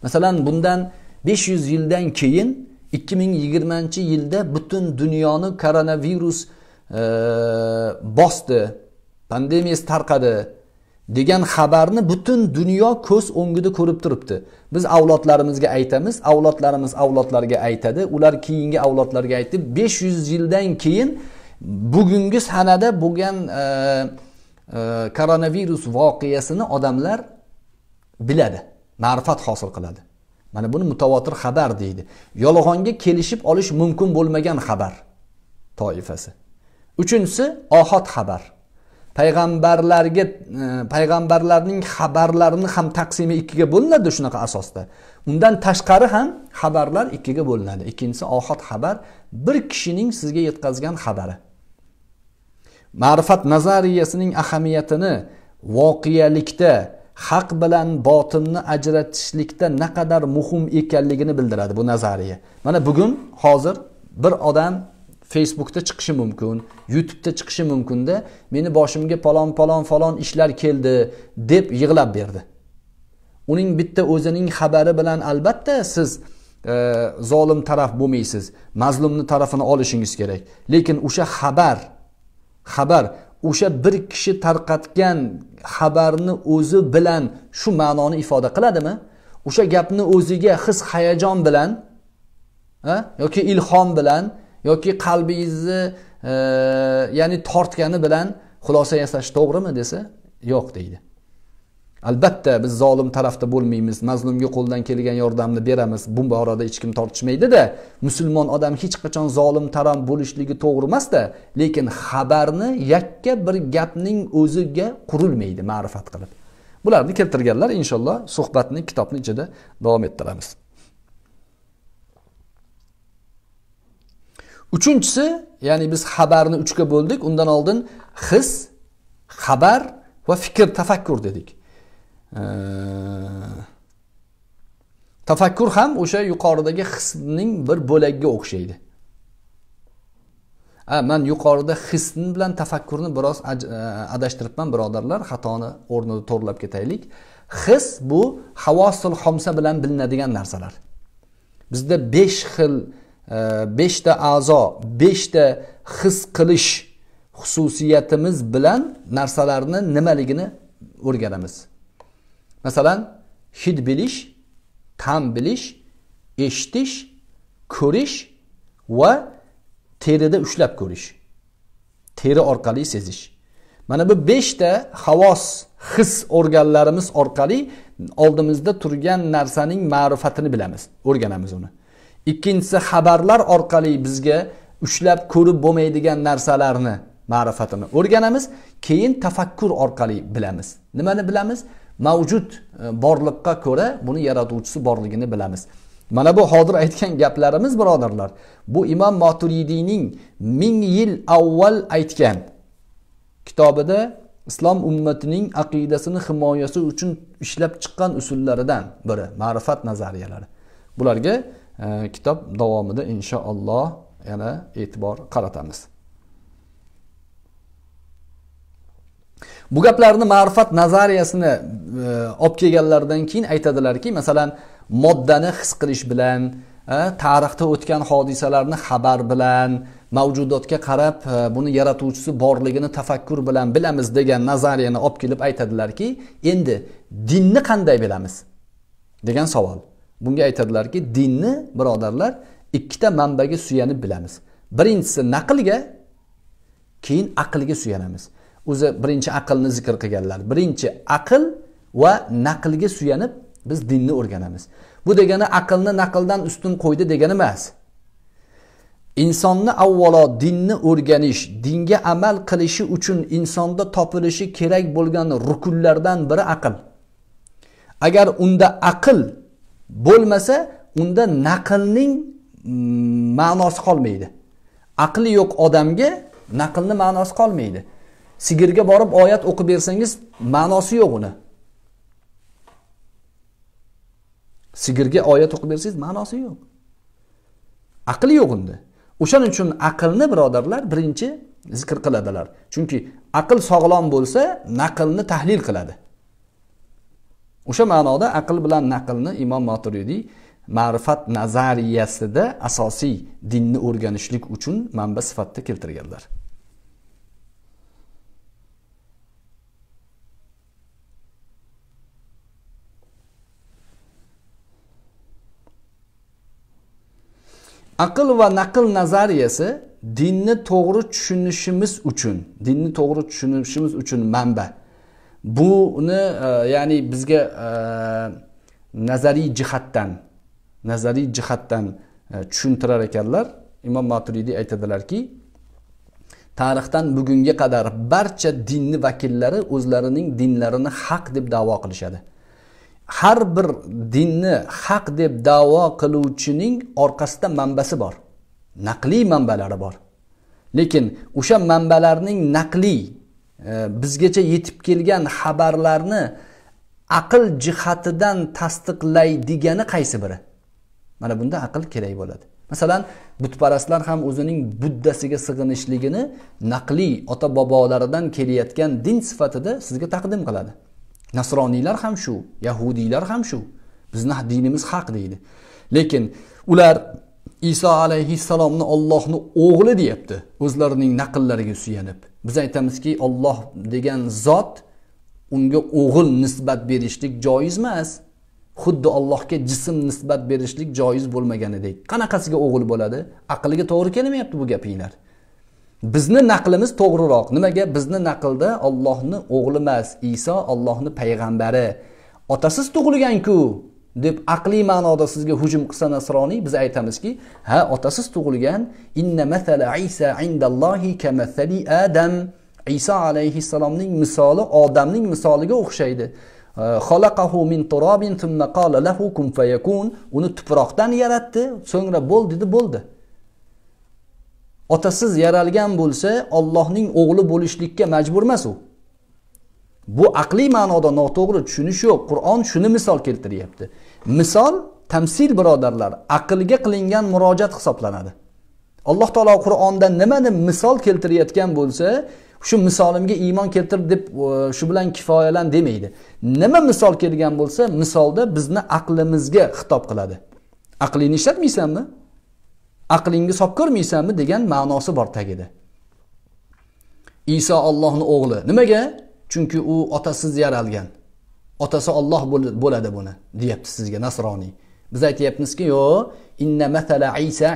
masalan bundan 500 yildan keyin 2020 yilda butun dunyoni koronavirus e, bosdi pandemiyasi tarqadi degan xabarni butun dunyo ko'z o'ngida ko'rib turibdi biz avlodlarimizga aytamiz avlodlarimiz avlodlarga aytadi ular keyingi avlodlarga aytib 500 yildan keyin bugungi sanada bo'lgan e, e, koronavirus voqeasini odamlar biladi ma'rifat hosil qiladi mana buni mutavotir xabar deydi yolg'onga kelishib olish mumkin bo'lmagan xabar toifasi uchinchisi ohot xabar payg'ambarlarga e, payg'ambarlarning xabarlarini ham taqsimi ikkiga bo'linadi shunaqa asosda undan tashqari ham xabarlar ikkiga bo'linadi ikkinchisi ohot xabar bir kishining sizga yetkazgan xabari ma'rifat nazariyasining ahamiyatini voqealikda haq bilan botinni ajratishlikda naqadar muhim ekanligini bildiradi bu nazariya mana bugun hozir bir odam facebookda chiqishi mumkin youtubeda chiqishi mumkinda meni boshimga palon palon falon ishlar keldi deb yig'lab berdi uning bitta o'zining xabari bilan albatta siz e, zolim taraf bo'lmaysiz mazlumni tarafini olishingiz kerak lekin o'sha xabar xabar o'sha bir kishi tarqatgan xabarni o'zi bilan shu ma'noni ifoda qiladimi o'sha gapni o'ziga his hayajon bilan ha? yoki ilhom bilan yoki qalbingizni e, ya'ni tortgani bilan xulosa yasash to'g'rimi desa yo'q deydi albatta biz zolim tarafda bo'lmaymiz mazlumga qo'ldan kelgan yordamni beramiz bu borada hech kim tortishmaydida musulmon odam hech qachon zolim taraf bo'lishligi to'g'ri emasda lekin xabarni yakka bir gapning o'ziga qurilmaydi ma'rifat qilib bularni keltirganlar inshaalloh suhbatni kitobni ichida davom ettiramiz uchinchisi ya'ni biz xabarni uchga bo'ldik undan oldin his xabar va fikr tafakkur dedik tafakkur ham o'sha yuqoridagi hisning bir bo'lagiga o'xshaydi a man yuqorida hisn bilan tafakkurni biroz e, adashtiribman birodarlar xatoni o'rnida to'g'irlab ketaylik his bu havosil xomsa bilan bilinadigan narsalar bizda besh xil e, beshta a'zo beshta his qilish xususiyatimiz bilan narsalarni nimaligini o'rganamiz masalan hid bilish ta'm bilish eshitish ko'rish va terida ushlab ko'rish teri orqali sezish mana bu beshta havos his organlarimiz orqali oldimizda turgan narsaning ma'rifatini bilamiz o'rganamiz uni ikkinchisi xabarlar orqali bizga ushlab ko'rib bo'lmaydigan narsalarni ma'rifatini o'rganamiz keyin tafakkur orqali bilamiz nimani bilamiz mavjud e, borliqqa ko'ra buni yaratuvchisi borligini bilamiz mana bu hozir aytgan gaplarimiz birodarlar bu imom moturidiyning ming yil avval aytgan kitobida islom ummatining aqidasini himoyasi uchun ishlab chiqqan usullaridan biri ma'rifat nazariyalari bularga e, kitob davomida inshaalloh yana e'tibor qaratamiz bu gaplarni ma'rifat nazariyasini e, olib kelganlaridan keyin aytadilarki masalan moddani his qilish bilan e, tarixda o'tgan hodisalarni xabar bilan mavjudotga qarab e, buni yaratuvchisi borligini tafakkur bilan bilamiz degan nazariyani olib kelib aytadilarki endi dinni qanday bilamiz degan savol bunga aytadilarki dinni birodarlar ikkita manbaga suyanib bilamiz birinchisi naqlga keyin aqlga suyanamiz o'zi birinchi aqlni zikr qilganlar birinchi aql va naqlga suyanib biz dinni o'rganamiz bu degani aqlni naqldan ustun qo'ydi degani emas insonni avvalo dinni o'rganish dinga amal qilishi uchun insonda topilishi kerak bo'lgan rukunlardan biri aql agar unda aql bo'lmasa unda naqlning mm, ma'nosi qolmaydi aqli yo'q odamga naqlni ma'nosi qolmaydi sigirga borib oyat o'qib bersangiz ma'nosi yo'q uni sigirga oyat o'qib bersangiz ma'nosi yo'q aqli yo'q unda o'shaning uchun aqlni birodarlar birinchi zikr qiladilar chunki aql sog'lom bo'lsa naqlni tahlil qiladi o'sha ma'noda aql bilan naqlni imom moturidiy ma'rifat nazariyasida asosiy dinni o'rganishlik uchun manba sifatida keltirganlar aql va naql nazariyasi dinni to'g'ri tushunishimiz uchun dinni to'g'ri tushunishimiz uchun manba buni e, ya'ni bizga e, nazariy jihatdan nazariy jihatdan e, tushuntirar e, ekanlar imom maturidiy aytadilarki tarixdan bugunga qadar barcha dinni vakillari o'zlarining dinlarini haq deb davo qilishadi har bir dinni haq deb davo qiluvchining orqasida manbasi bor naqliy manbalari bor lekin o'sha manbalarning naqliy e, bizgacha yetib kelgan xabarlarni aql jihatidan tasdiqlaydigani qaysi biri mana bunda aql kerak bo'ladi masalan butparastlar ham o'zining buddasiga sig'inishligini naqliy ota bobolaridan kelayotgan din sifatida sizga taqdim qiladi nasroniylar ham shu yahudiylar ham shu bizni dinimiz haq deydi lekin ular iso alayhissalomni ollohni o'g'li deyapti o'zlarining naqllariga suyanib biz aytamizki olloh degan zot unga o'g'il nisbat berishlik joiz emas xuddi allohga jism nisbat berishlik joiz bo'lmaganidek qanaqasiga o'g'il bo'ladi aqliga to'g'ri kelmayapti bu gapinglar bizni naqlimiz to'g'riroq nimaga bizni naqlda ollohni o'g'li emas iso ollohni payg'ambari otasiz tug'ilganku deb aqliy ma'noda sizga hujum qilsa nasroniy biz aytamizki ha otasiz tug'ilgan inna masala isa indallohi kamathali adam iso alayhissalomning misoli odamning misoliga o'xshaydi xalaqahu min turobin thumma qala lahu kun fayakun uni tuproqdan yaratdi so'ngra bo'l dedi bo'ldi otasiz yaralgan bo'lsa ollohning o'g'li bo'lishlikka majbur emas u bu aqliy ma'noda noto'g'ri tushunish yo'q qur'on shuni misol keltiryapti misol tamsil birodarlar aqlga qilingan murojaat hisoblanadi alloh taolo qur'onda nimani misol keltirayotgan bo'lsa shu misolimga iymon keltir deb e, shu bilan kifoyalan demaydi nima misol kelgan bo'lsa misolda bizni aqlimizga xitob qiladi aqlingni ishlatmaysanmi aqlingni solib ko'rmaysanmi degan ma'nosi bor tagida iso ollohni o'g'li nimaga chunki u otasiz yaralgan otasi olloh bo'ladi buni deyapti sizga nasroniy biz aytyapmizki yo'q inna matala isa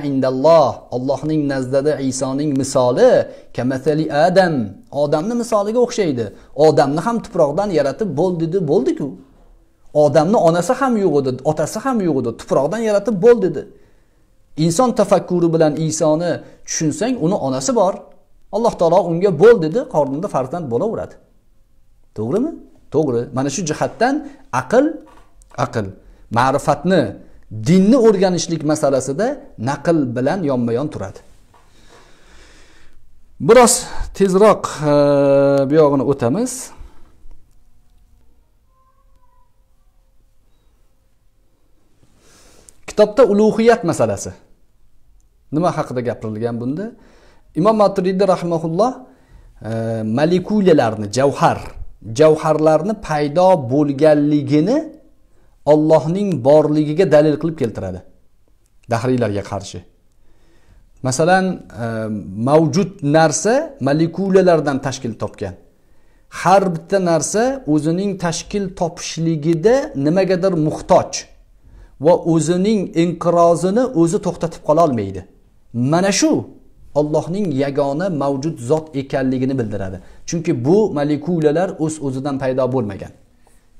ollohning nazdada isoning misoli kamatali adam odamni misoliga o'xshaydi odamni ham tuproqdan yaratib bo'ldidi bo'ldiku odamni onasi ham yo'q edi otasi ham yo'q edi tuproqdan yaratib bo'ldi dedi inson tafakkuri bilan Isoni tushunsang, uni onasi bor. Alloh taolo unga bo'l dedi, qornida farzand bo'laveradi. To'g'rimi? To'g'ri. Mana shu jihatdan aql, aql ma'rifatni, dinni o'rganishlik masalasida naql bilan yonma-yon turadi. Biroz tezroq e, bu yog'ini o'tamiz. kitobda ulug'iyat masalasi nima haqida gapirilgan bunda imom maturidiy rahmaulloh e, molekulalarni javhar javharlarni paydo bo'lganligini ollohning borligiga dalil qilib keltiradi dahriylarga qarshi masalan e, mavjud narsa molekulalardan tashkil topgan har bitta narsa o'zining tashkil topishligida nimagadir muhtoj va o'zining inqirozini o'zi to'xtatib qololmaydi mana shu ollohning yagona mavjud zot ekanligini bildiradi chunki bu molekulalar o'z uz o'zidan paydo bo'lmagan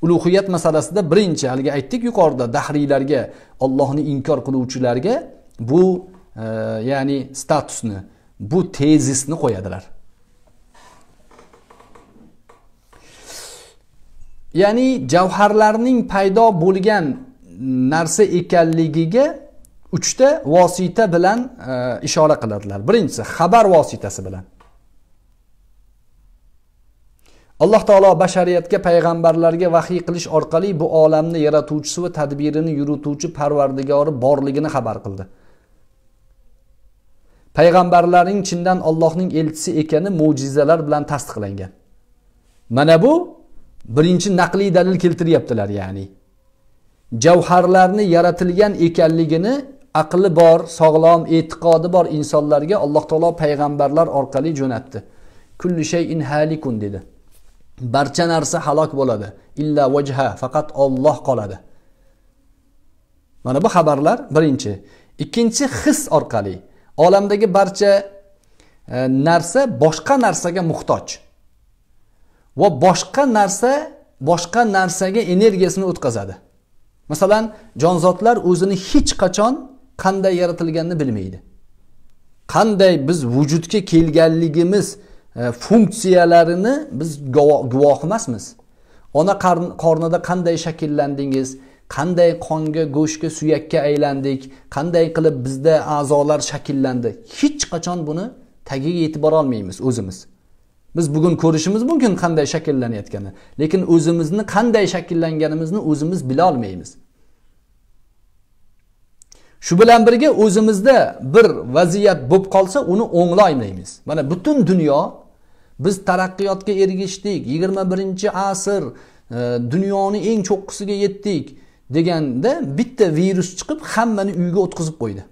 ulug'iyat masalasida birinchi haligi aytdik yuqorida dahriylarga ollohni inkor qiluvchilarga bu e, ya'ni statusni bu tezisni qo'yadilar ya'ni javharlarning paydo bo'lgan narsa ekanligiga uchta vosita bilan e, ishora qiladilar birinchisi xabar vositasi bilan alloh taolo bashariyatga payg'ambarlarga vahiy qilish orqali bu olamni yaratuvchisi va tadbirini yurituvchi parvardigori borligini xabar qildi payg'ambarlarning chindan ollohning elchisi ekani mo'jizalar bilan tasdiqlangan mana bu birinchi naqliy dalil keltiryaptilar ya'ni javharlarni yaratilgan ekanligini aqli bor sog'lom e'tiqodi bor insonlarga alloh taolo payg'ambarlar orqali jo'natdi kulli shayin halikun dedi barcha narsa halok bo'ladi illa vajha faqat olloh qoladi mana bu xabarlar birinchi ikkinchi his orqali olamdagi barcha e, narsa boshqa narsaga muhtoj va boshqa narsa boshqa narsaga energiyasini o'tkazadi masalan jonzotlar o'zini hech qachon qanday yaratilganini bilmaydi qanday biz vujudga kelganligimiz e, funksiyalarini biz guvoh emasmiz ona qornida qanday shakllandingiz qanday qonga go'shtga suyakka aylandik qanday qilib bizda a'zolar shakllandi hech qachon buni tagiga yetib borolmaymiz o'zimiz biz bugun ko'rishimiz mumkin qanday shakllanayotganini lekin o'zimizni qanday shakllanganimizni o'zimiz bilolmaymiz shu bilan birga o'zimizda bir vaziyat bo'lib qolsa uni o'nglaymaymiz mana butun dunyo biz taraqqiyotga erishdik yigirma birinchi asr e, dunyoni eng cho'qqisiga yetdik deganda bitta virus chiqib hammani uyga o'tkazib qo'ydi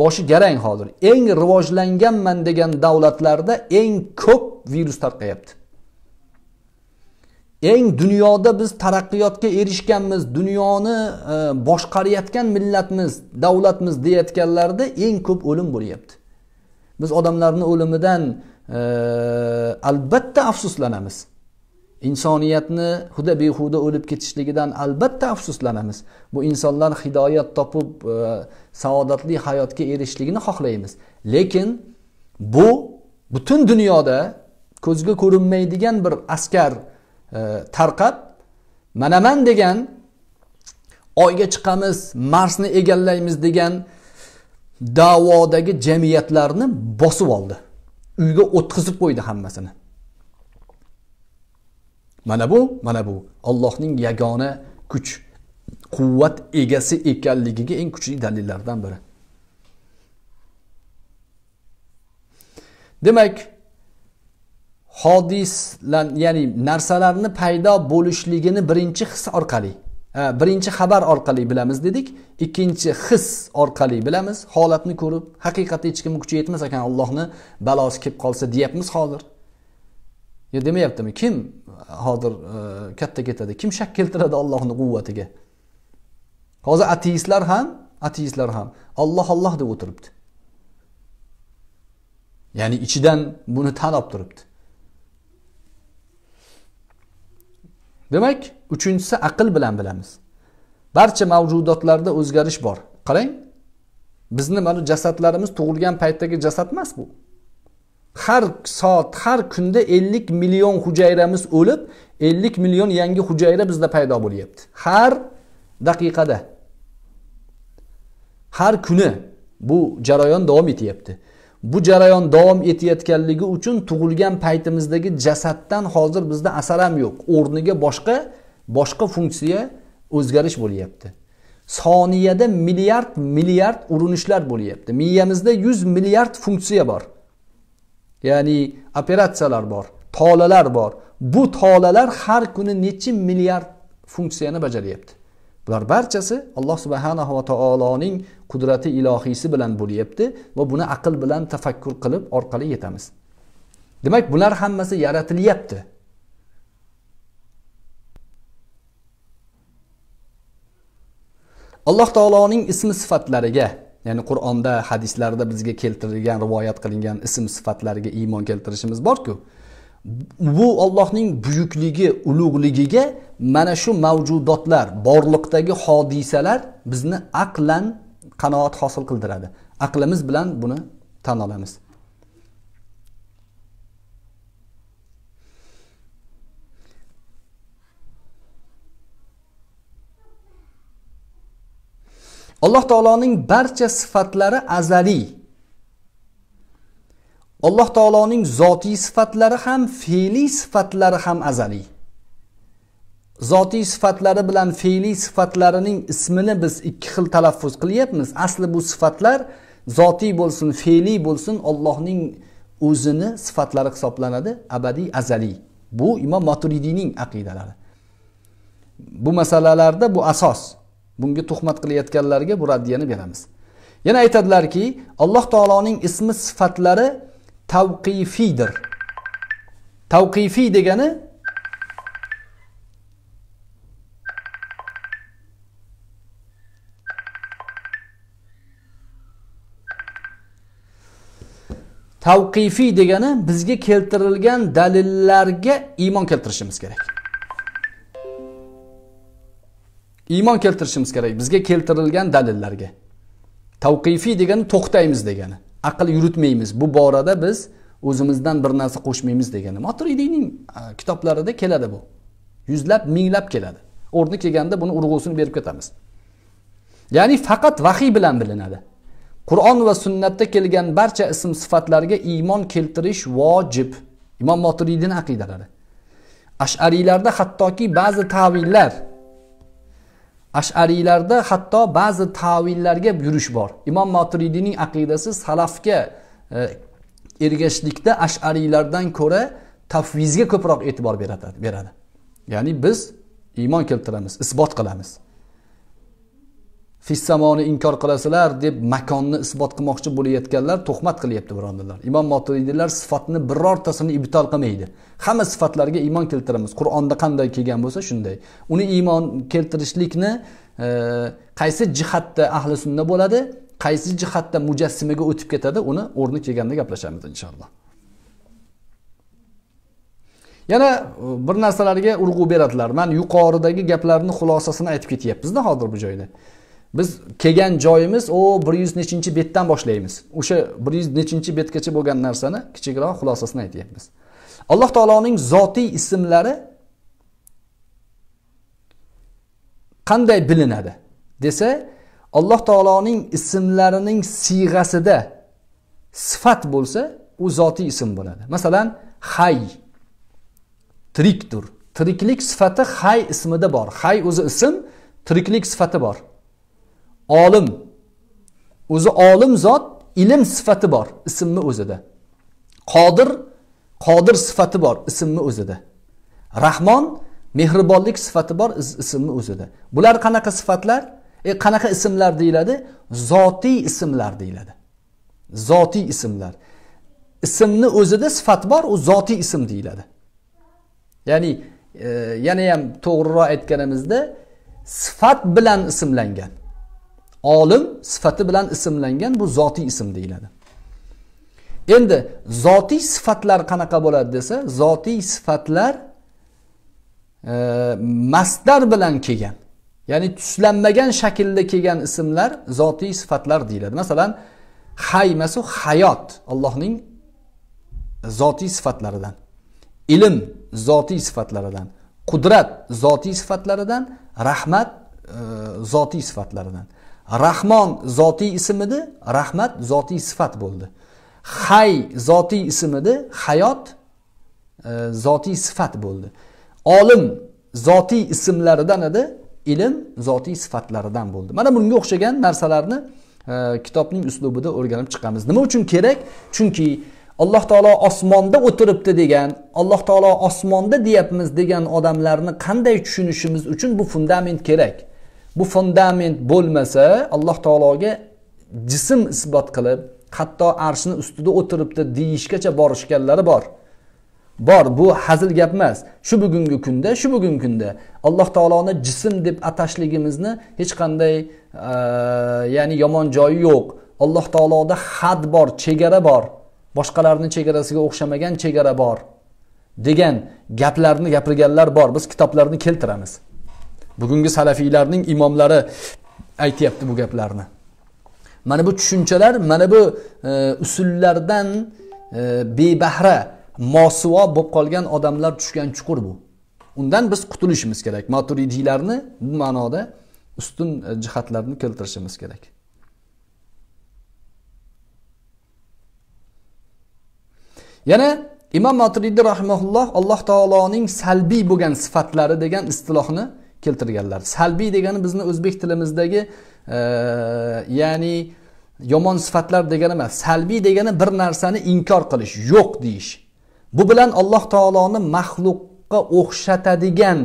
boshi garang hozir eng rivojlanganman degan davlatlarda eng ko'p virus tarqayapti eng dunyoda biz taraqqiyotga erishganmiz dunyoni e, boshqarayotgan millatmiz davlatmiz deyayotganlarda eng ko'p o'lim bo'lyapti biz odamlarni o'limidan e, albatta afsuslanamiz insoniyatni huda behuda o'lib ketishligidan albatta afsuslanamiz bu insonlar hidoyat topib e, saodatli hayotga erishishligini xohlaymiz lekin bu butun dunyoda ko'zga ko'rinmaydigan bir askar tarqab manaman degan oyga chiqamiz marsni egallaymiz degan davodagi jamiyatlarni bosib oldi uyga o'tqizib qo'ydi hammasini mana bu mana bu allohning yagona kuch quvvat egasi ekanligiga eng kuchli dalillardan biri demak hodis ya'ni narsalarni paydo bo'lishligini birinchi his orqali birinchi xabar orqali bilamiz dedik ikkinchi his orqali bilamiz holatni ko'rib haqiqatda hech kimni kuchi yetmas ekan allohni balosi kelib qolsa deyapmiz hozir yo demayaptimi kim hozir e, katta ketadi kim shak keltiradi allohni quvvatiga hozir ateistlar ham ateistlar ham olloh olloh deb o'tiribdi ya'ni ichidan buni tan olib turibdi demak uchinchisi aql bilan bilamiz barcha mavjudotlarda o'zgarish bor qarang bizni mana jasadlarimiz tug'ilgan paytdagi jasad emas bu har soat har kunda ellik million hujayramiz o'lib ellik million yangi hujayra bizda paydo bo'lyapti har daqiqada har kuni bu jarayon davom etyapti bu jarayon davom etayotganligi uchun tug'ilgan paytimizdagi jasaddan hozir bizda asar ham yo'q o'rniga boshqa boshqa funksiya o'zgarish bo'lyapti soniyada milliard milliard urinishlar bo'lyapti miyamizda yuz milliard funksiya bor ya'ni operatsiyalar bor tolalar bor bu tolalar har kuni necha milliard funksiyani bajaryapti bular barchasi alloh subhanahu va taoloning qudrati ilohiysi bilan bo'lyapti va buni aql bilan tafakkur qilib orqali yetamiz demak bular hammasi yaratilyapti alloh taoloning ismi sifatlariga ya'ni qur'onda hadislarda bizga keltirilgan rivoyat qilingan ism sifatlariga iymon keltirishimiz borku bu Allohning buyukligi ulug'ligiga mana shu mavjudotlar borliqdagi hodisalar bizni aqlan qanoat hosil qildiradi aqlimiz bilan buni tan olamiz alloh taoloning barcha sifatlari azaliy alloh taoloning zotiy sifatlari ham fe'liy sifatlari ham azaliy zotiy sifatlari bilan fe'liy sifatlarining ismini biz ikki xil talaffuz qilyapmiz asli bu sifatlar zotiy bo'lsin fe'liy bo'lsin ollohning o'zini sifatlari hisoblanadi abadiy azaliy bu imom maturidiyning aqidalari bu masalalarda bu asos bunga tuhmat qilayotganlarga bu raddiyani beramiz yana aytadilarki alloh taoloning ismi sifatlari tavqifiydir tavqifiy degani tavqifiy degani bizga keltirilgan dalillarga iymon keltirishimiz kerak iymon keltirishimiz kerak bizga keltirilgan dalillarga tavqifiy degani to'xtaymiz degani aql yuritmaymiz bu borada biz o'zimizdan bir narsa qo'shmaymiz degani maturidiyning kitoblarida keladi bu yuzlab minglab keladi o'rni kelganda buni urg'usini berib ketamiz ya'ni faqat vahiy bilan bilinadi qur'on va sunnatda kelgan barcha ism sifatlarga iymon keltirish vojib imom maturidiyni aqidalari ash'ariylarda hattoki ba'zi tavillar ash'ariylarda hatto ba'zi tavillarga yurish bor imom moturidiyning aqidasi salafga e, ergashishlikda ash'ariylardan ko'ra tafvizga ko'proq e'tibor beradi ya'ni biz iymon keltiramiz isbot qilamiz fissamoni inkor qilasizlar deb makonni isbot qilmoqchi bo'layotganlar tuhmat qilyapti birodarlar imom moturiydilar sifatni birortasini ibtol qilmaydi hamma sifatlarga iymon keltiramiz qur'onda qanday kelgan bo'lsa shunday uni iymon keltirishlikni e, qaysi jihatda ahli sunna bo'ladi qaysi jihatda mujassimaga o'tib ketadi uni o'rni kelganda gaplashamiz inshaalloh yana e, bir narsalarga urg'u beradilar man yuqoridagi gaplarni xulosasini aytib ketyapmizda hozir bu joyda biz kelgan joyimiz o bir yuz nechinchi betdan boshlaymiz o'sha bir yuz nechinchi betgacha bo'lgan narsani kichikroq xulosasini aytyapmiz alloh taoloning zotiy ismlari qanday bilinadi desa alloh taoloning ismlarining siyg'asida sifat bo'lsa u zotiy ism bo'ladi masalan hay tirikdir tiriklik sifati hay ismida bor hay o'zi ism tiriklik sifati bor olim o'zi olim zot ilm sifati bor ismni o'zida qodir qodir sifati bor ismni o'zida rahmon mehribonlik sifati bor ismni o'zida bular qanaqa sifatlar e qanaqa ismlar deyiladi zotiy ismlar deyiladi zotiy ismlar ismni o'zida sifat bor u zotiy ism deyiladi ya'ni e, yana ham to'g'riroq aytganimizda sifat bilan ismlangan olim sifati bilan ismlangan bu zotiy ism deyiladi endi zotiy sifatlar qanaqa bo'ladi desa zotiy sifatlar e, masdar bilan kelgan ya'ni tuslanmagan shaklda kelgan ismlar zotiy sifatlar deyiladi masalan haymasu hayot allohning zotiy sifatlaridan ilm zotiy sifatlaridan qudrat zotiy sifatlaridan rahmat e, zotiy sifatlaridan rahmon zotiy ism edi rahmat zotiy sifat bo'ldi hay zotiy ism edi hayot e, zotiy sifat bo'ldi olim zotiy ismlaridan edi ilm zotiy sifatlaridan bo'ldi mana bunga o'xshagan narsalarni e, kitobning uslubida o'rganib chiqamiz nima uchun kerak chunki alloh taolo osmonda o'tiribdi degan alloh taolo osmonda deyapmiz degan odamlarni qanday tushunishimiz uchun bu fundament kerak bu fundament bo'lmasa alloh taologa jism isbot qilib hatto arshni ustida o'tiribdi deyishgacha borishganlari bor bor bu hazil gap emas shu bugungi kunda shu bugungi kunda alloh taoloni jism deb atashligimizni hech qanday e, ya'ni yomon joyi yo'q alloh taoloda had bor chegara bor boshqalarni chegarasiga o'xshamagan chegara bor degan gaplarni gapirganlar bor biz kitoblarni keltiramiz bugungi salafiylarning imomlari aytyapti bu gaplarni mana bu tushunchalar mana bu e, usullardan e, bebahra mosuvo bo'lib qolgan odamlar tushgan chuqur bu undan biz qutulishimiz kerak maturidiylarni bu ma'noda ustun e, jihatlarni keltirishimiz kerak yana imom maturidiy rahimaulloh alloh taoloning salbiy bo'lgan sifatlari degan istilohni keltirganlar salbiy degani bizni o'zbek tilimizdagi e, ya'ni yomon sifatlar degani emas salbiy degani bir narsani inkor qilish yo'q deyish bu bilan alloh taoloni maxluqqa o'xshatadigan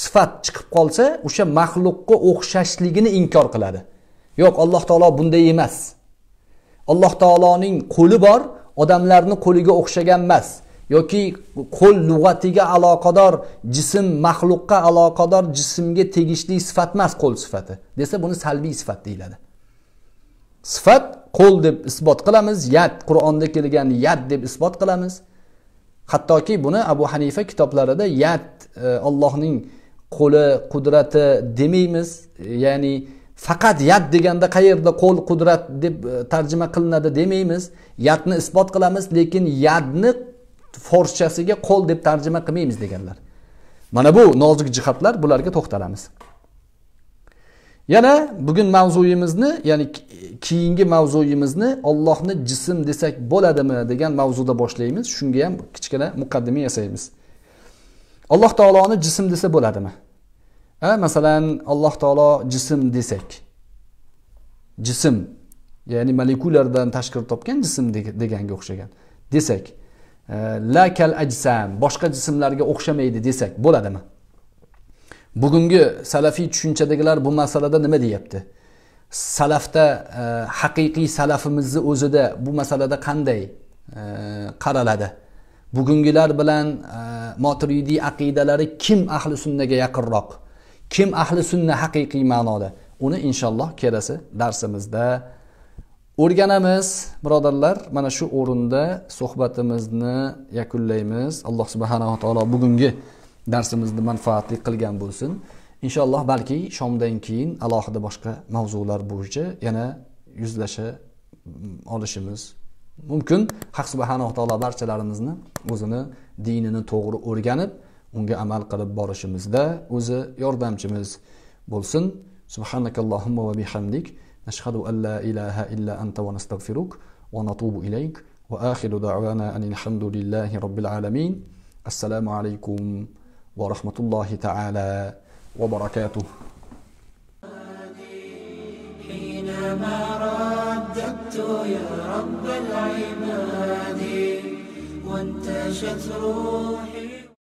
sifat chiqib qolsa o'sha maxluqqa o'xshashligini inkor qiladi yo'q alloh taolo bunday emas alloh taoloning qo'li bor odamlarni qo'liga o'xshagan emas yoki qo'l lug'atiga aloqador jism maxluqqa aloqador jismga tegishli sifat emas qo'l sifati desa buni salbiy sifat deyiladi sifat qo'l deb isbot qilamiz yad qur'onda kelgan yad deb isbot qilamiz hattoki buni abu hanifa kitoblarida yad e, allohning qo'li qudrati demaymiz e, ya'ni faqat yad deganda qayerda qo'l qudrat deb e, tarjima qilinadi demaymiz yadni isbot qilamiz lekin yadni forschasiga qo'l deb tarjima qilmaymiz deganlar mana bu nozik jihatlar bularga to'xtalamiz yana bugun mavzuyimizni ya'ni keyingi mavzuyimizni ollohni jism desak bo'ladimi degan mavzuda boshlaymiz shunga ham kichkina muqaddima yasaymiz alloh taoloni jism desa bo'ladimi a masalan alloh taolo jism desak jism ya'ni molekulalardan tashkil topgan jism deganga o'xshagan desak la kal ajsam boshqa jismlarga o'xshamaydi desak bo'ladimi bugungi salafiy tushunchadagilar bu masalada nima deyapti salafda e, haqiqiy salafimizni o'zida bu masalada qanday e, qaraladi bugungilar bilan e, moturidiy aqidalari kim ahli sunnaga yaqinroq kim ahli sunna haqiqiy ma'noda uni inshaalloh kelasi darsimizda o'rganamiz birodarlar mana shu o'rinda suhbatimizni yakunlaymiz alloh subhanava taolo bugungi darsimizni manfaatli qilgan bo'lsin inshaalloh balki shomdan keyin alohida boshqa mavzular bo'yicha yana yuzlasha mm, olishimiz mumkin haq subhanava taolo barchalarimizni o'zini dinini to'g'ri o'rganib unga amal qilib borishimizda o'zi yordamchimiz bo'lsin subhanakallohumma va bihamdik نشهد أن لا إله إلا أنت ونستغفرك ونتوب إليك وآخر دعوانا أن الحمد لله رب العالمين السلام عليكم ورحمة الله تعالى وبركاته حينما رددت يا رب العباد وانتشت روحي